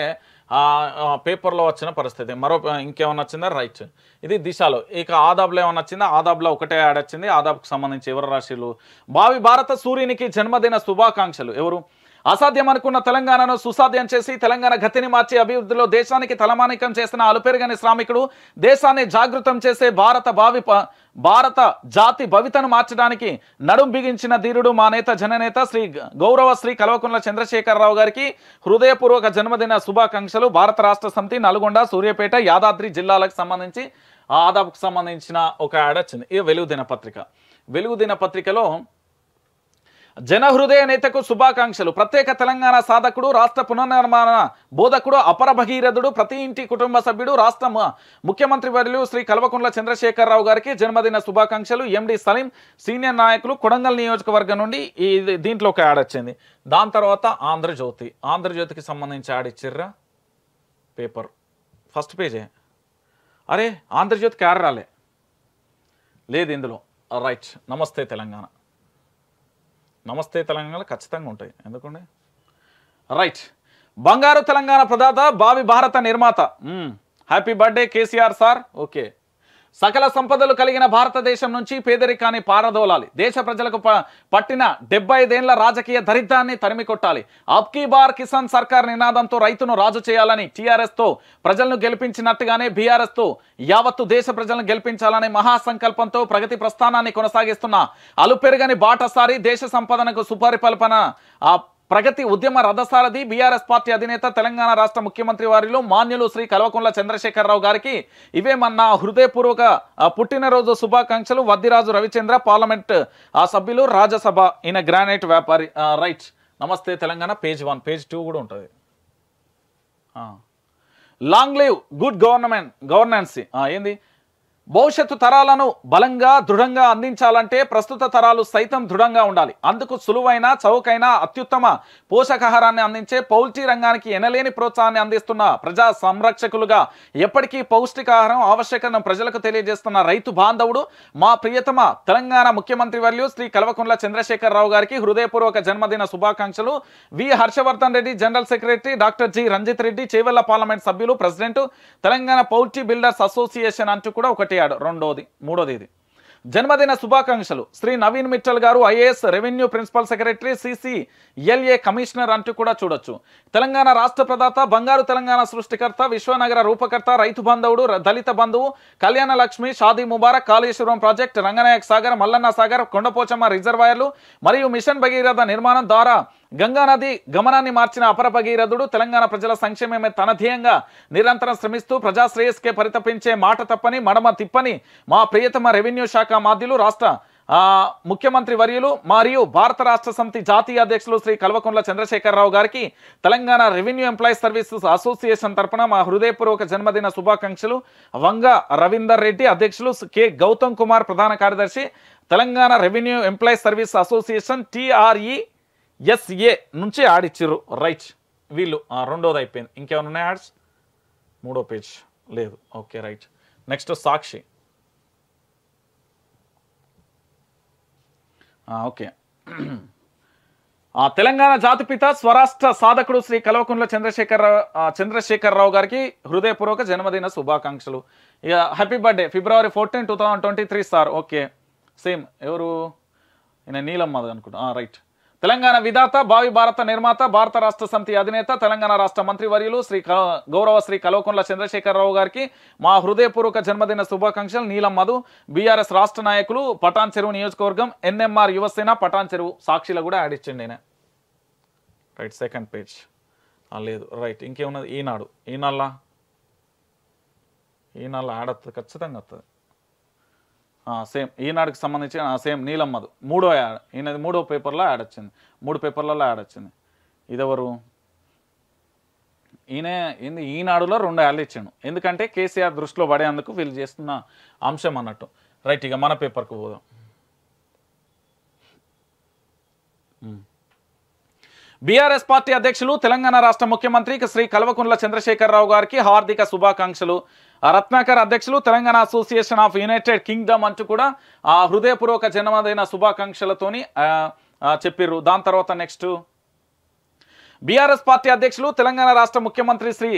పేపర్లో వచ్చిన పరిస్థితి మరో ఇంకేమన్నా వచ్చిందా రైట్ ఇది దిశలో ఇక ఆదాబ్లో ఏమన్నా వచ్చిందా ఆదాబ్లో ఒకటే యాడ్ వచ్చింది ఆదాబ్కు సంబంధించి ఎవరు రాశీలు భావి భారత సూర్యునికి జన్మదిన శుభాకాంక్షలు ఎవరు అసాధ్యం అనుకున్న తెలంగాణను సుసాధ్యం చేసి తెలంగాణ గతిని మార్చి అభివృద్ధిలో దేశానికి తలమానికం చేసిన అలుపెరుగని శ్రామికుడు దేశాన్ని జాగృతం చేసే భారత భావి భారత జాతి భవితను మార్చడానికి నడుం బిగించిన ధీరుడు మా నేత జననేత శ్రీ గౌరవ శ్రీ కల్వకుంట్ల చంద్రశేఖరరావు గారికి హృదయపూర్వక జన్మదిన శుభాకాంక్షలు భారత రాష్ట్ర సమితి నల్గొండ సూర్యపేట యాదాద్రి జిల్లాలకు సంబంధించి ఆదాపుకు సంబంధించిన ఒక యాడ్ వచ్చింది ఇది వెలుగుదిన పత్రిక వెలుగుదిన పత్రికలో జనహృదయ నేతకు శుభాకాంక్షలు ప్రత్యేక తెలంగాణ సాధకుడు రాష్ట్ర పునర్నిర్మాణ బోధకుడు అపర భగీరథుడు ప్రతి ఇంటి కుటుంబ సభ్యుడు రాష్ట్ర ముఖ్యమంత్రి వర్యులు శ్రీ కల్వకుండ్ల చంద్రశేఖరరావు గారికి జన్మదిన శుభాకాంక్షలు ఎండి సలీం సీనియర్ నాయకులు కొడంగల్ నియోజకవర్గం నుండి ఈ దీంట్లో ఒక యాడ్ వచ్చింది దాని తర్వాత ఆంధ్రజ్యోతి ఆంధ్రజ్యోతికి సంబంధించి యాడ్ ఇచ్చిర్రా పేపర్ ఫస్ట్ పేజే అరే ఆంధ్రజ్యోతికి యాడ్ రాలే లేదు ఇందులో రైట్ నమస్తే తెలంగాణ నమస్తే తెలంగాణలో ఖచ్చితంగా ఉంటాయి ఎందుకండి రైట్ బంగారు తెలంగాణ ప్రదాత బావి భారత నిర్మాత happy birthday KCR sir okay సకల సంపదలు కలిగిన భారతదేశం నుంచి పేదరికాన్ని పారదోలాలి దేశ ప్రజలకు పట్టిన డెబ్బై ఐదేళ్ల రాజకీయ దరిద్రాన్ని తరిమి కొట్టాలి అబ్కీ బార్ కిసాన్ సర్కార్ నినాదంతో రైతును రాజు చేయాలని టీఆర్ఎస్తో ప్రజలను గెలిపించినట్టుగానే బీఆర్ఎస్తో యావత్తు దేశ ప్రజలను గెలిపించాలనే మహాసంకల్పంతో ప్రగతి ప్రస్థానాన్ని కొనసాగిస్తున్న అలుపెరగని బాటసారి దేశ సంపదనకు సుపరిపల్పన ప్రగతి ఉద్యమ రథసారథి బీఆర్ఎస్ పార్టీ అధినేత తెలంగాణ రాష్ట్ర ముఖ్యమంత్రి వారిలో మాన్యులు శ్రీ కల్వకుంట్ల చంద్రశేఖరరావు గారికి మన హృదయపూర్వక పుట్టినరోజు శుభాకాంక్షలు వద్దిరాజు రవిచంద్ర పార్లమెంట్ ఆ సభ్యులు రాజ్యసభ ఈయన గ్రానైట్ వ్యాపారి right Namaste Telangana page one page two కూడా ఉంటుంది long live good government governance ఏంది భవిష్యత్తు తరాలను బలంగా దృఢంగా అందించాలంటే ప్రస్తుత తరాలు సైతం దృఢంగా ఉండాలి అందుకు సులువైన చౌకైన అత్యుత్తమ పోషకాహారాన్ని అందించే పౌల్ట్రీ రంగానికి ఎనలేని ప్రోత్సాహాన్ని అందిస్తున్న ప్రజా సంరక్షకులుగా ఎప్పటికీ పౌష్టికాహారం ఆవశ్యకతను ప్రజలకు తెలియజేస్తున్న రైతు బాంధవుడు మా ప్రియతమ తెలంగాణ ముఖ్యమంత్రి వర్యు శ్రీ కల్వకుంట్ల చంద్రశేఖరరావు గారికి హృదయపూర్వక జన్మదిన శుభాకాంక్షలు V Harshavardhan Reddy general secretary doctor G Ranjith Reddy Chevella parliament సభ్యులు president Telangana poultry builders association అంటూ కూడా ఒకటి అయ్యాడు రెండోది మూడోది ఇది జన్మదిన శుభాకాంక్షలు శ్రీ నవీన్ మిట్టల్ గారు IAS revenue principal secretary LA commissioner అంటూ కూడా చూడొచ్చు తెలంగాణ రాష్ట్ర ప్రదాత బంగారు తెలంగాణ సృష్టికర్త విశ్వనగర రూపకర్త రైతు బంధువుడు దళిత బంధువు కళ్యాణ లక్ష్మి షాదీ ముబారక్ కాళేశ్వరం ప్రాజెక్ట్ రంగనాయక్ సాగర్ మల్లన్న సాగర్ కొండపోచమ్మ రిజర్వాయర్లు మరియు మిషన్ భగీరథ నిర్మాణం ద్వారా గంగానది గమనాన్ని మార్చిన అపరపగీరథుడు తెలంగాణ ప్రజల సంక్షేమమే తన ధ్యేయంగా నిరంతరం శ్రమిస్తూ ప్రజాశ్రేయస్కే పరితపించే మాట తప్పని మడమ తిప్పని మా ప్రియతమ రెవెన్యూ శాఖ మాధ్యులు రాష్ట్ర ముఖ్యమంత్రి వర్యులు మరియు భారత రాష్ట్ర సమితి జాతీయ అధ్యక్షులు శ్రీ కల్వకుండ్ల చంద్రశేఖరరావు గారికి Telangana revenue employees services association తరఫున మా హృదయపూర్వక జన్మదిన శుభాకాంక్షలు వంగ రవీందర్ రెడ్డి అధ్యక్షులు కె గౌతమ్ కుమార్ ప్రధాన కార్యదర్శి Telangana revenue employees service association TRE SA నుంచి యాడ్ ఇచ్చిర్రు రైట్ వీళ్ళు రెండోది అయిపోయింది ఇంకేమైనా ఉన్నాయి యాడ్స్ మూడో పేజ్ లేదు okay right next Sakshi okay Telangana జాతిపిత స్వరాష్ట్ర సాధకుడు శ్రీ కల్వకుంట్ల చంద్రశేఖర్ చంద్రశేఖరరావు గారికి హృదయపూర్వక జన్మదిన శుభాకాంక్షలు ఇక happy birthday February fourteen two twenty three sir okay same ఎవరు ఈయన నీలం అనుకుంటా రైట్ తెలంగాణ విధాత భావి భారత నిర్మాత భారత రాష్ట్ర సమితి అధినేత తెలంగాణ రాష్ట్ర మంత్రి శ్రీ గౌరవ శ్రీ కలవకుంట్ల చంద్రశేఖరరావు గారికి మా హృదయపూర్వక జన్మదిన శుభాకాంక్షలు నీలం మధు బీఆర్ఎస్ రాష్ట్ర నాయకులు పటాన్ చెరువు నియోజకవర్గం ఎన్ఎంఆర్ యువసేన పటాన్ చెరువు సాక్షిలో కూడా యాడ్ ఇచ్చండి రైట్ సెకండ్ పేజ్ లేదు రైట్ ఇంకేమున్నది ఈనాడు ఈనాళ్ళ ఈనాళ్ళ ఆడత్తది ఖచ్చితంగా వస్తుంది సేమ్ ఈనాడుకి సంబంధించిన సేమ్ నీలమ్మదు మూడో యాడ్ ఈయనది మూడో పేపర్లో యాడ్ వచ్చింది మూడు పేపర్లలో యాడ్ వచ్చింది ఇదెవరు ఈయన ఇది ఈనాడులో రెండు యాడ్లు ఇచ్చాడు ఎందుకంటే కేసీఆర్ దృష్టిలో పడేందుకు వీళ్ళు చేస్తున్న అంశం అన్నట్టు రైట్ ఇక మన పేపర్కి పోదాం బీఆర్ఎస్ పార్టీ అధ్యక్షులు తెలంగాణ రాష్ట్ర ముఖ్యమంత్రి శ్రీ కల్వకుంట్ల చంద్రశేఖరరావు గారికి హార్దిక శుభాకాంక్షలు రత్నాకర్ అధ్యక్షులు Telangana association of United Kingdom అంటూ కూడా ఆ హృదయపూర్వక జన్మదైన శుభాకాంక్షలతోని చెప్పిర్రు దాని తర్వాత నెక్స్ట్ బీఆర్ఎస్ పార్టీ అధ్యక్షులు తెలంగాణ రాష్ట్ర ముఖ్యమంత్రి శ్రీ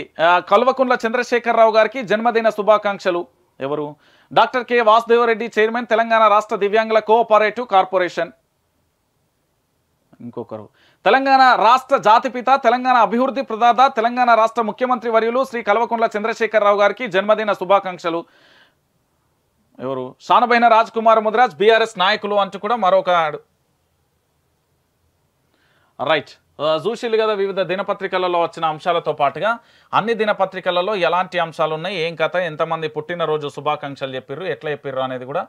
కల్వకుండ్ల చంద్రశేఖరరావు గారికి జన్మదిన శుభాకాంక్షలు ఎవరు doctor K Vasudeva Reddy chairman Telangana రాష్ట్ర దివ్యాంగుల కోఆపరేటివ్ కార్పొరేషన్ ఇంకొకరు తెలంగాణ రాష్ట్ర జాతిపిత తెలంగాణ అభివృద్ధి ప్రదాత తెలంగాణ రాష్ట్ర ముఖ్యమంత్రి వర్యులు శ్రీ కల్వకుంట్ల చంద్రశేఖరరావు గారికి జన్మదిన శుభాకాంక్షలు ఎవరు షానబైన రాజ్ కుమార్ ముద్రాజ్ బీఆర్ఎస్ నాయకులు అంటూ కూడా మరొక రైట్ చూసిల్ కదా వివిధ దినపత్రికలలో వచ్చిన అంశాలతో పాటుగా అన్ని దినపత్రికలలో ఎలాంటి అంశాలు ఉన్నాయి ఏం కథ ఎంతమంది పుట్టినరోజు శుభాకాంక్షలు చెప్పిర్రు ఎట్లా చెప్పిర్రు అనేది కూడా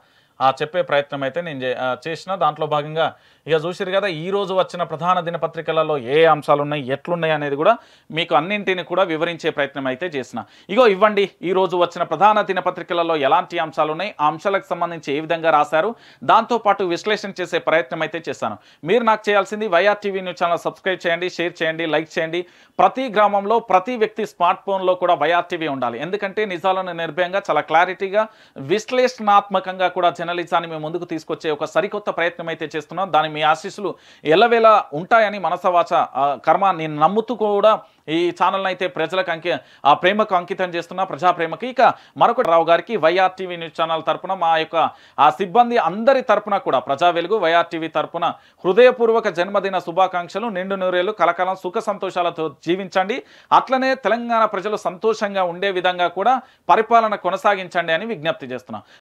చెప్పే ప్రయత్నం అయితే నేను చేసిన దాంట్లో భాగంగా ఇక చూసారు కదా ఈరోజు వచ్చిన ప్రధాన దినపత్రికలలో ఏ అంశాలు ఉన్నాయి ఎట్లున్నాయి అనేది కూడా మీకు అన్నింటిని కూడా వివరించే ప్రయత్నం అయితే చేసిన ఇగో ఇవ్వండి ఈ రోజు వచ్చిన ప్రధాన దినపత్రికలలో ఎలాంటి అంశాలు ఉన్నాయి ఆ అంశాలకు సంబంధించి ఏ విధంగా రాశారు దాంతోపాటు విశ్లేషణ చేసే ప్రయత్నం అయితే చేశాను మీరు నాకు చేయాల్సింది YR TV news channel subscribe చేయండి షేర్ చేయండి లైక్ చేయండి ప్రతి గ్రామంలో ప్రతి వ్యక్తి స్మార్ట్ ఫోన్లో కూడా వైఆర్ టీవీ ఉండాలి ఎందుకంటే నిజాలను నిర్భయంగా చాలా క్లారిటీగా విశ్లేషణాత్మకంగా కూడా జర్నలిజాన్ని మేము ముందుకు తీసుకొచ్చే ఒక సరికొత్త ప్రయత్నం అయితే చేస్తున్నాం దాని మీ ఆశీస్సులు ఎల్లవేళ ఉంటాయని మనసవాచ కర్మ నేను నమ్ముతూ కూడా ఈ ఛానల్ని అయితే ప్రజలకు అంకి ఆ ప్రేమకు అంకితం చేస్తున్న ప్రజాప్రేమకి ఇక మరొకటి రావు గారికి వైఆర్ టీవీ న్యూస్ ఛానల్ తరపున మా యొక్క ఆ సిబ్బంది అందరి తరఫున కూడా ప్రజా వెలుగు వైఆర్ టీవీ హృదయపూర్వక జన్మదిన శుభాకాంక్షలు నిండు నూరేలు కలకాలం సుఖ సంతోషాలతో జీవించండి అట్లనే తెలంగాణ ప్రజలు సంతోషంగా ఉండే విధంగా కూడా పరిపాలన కొనసాగించండి అని విజ్ఞప్తి చేస్తున్నాం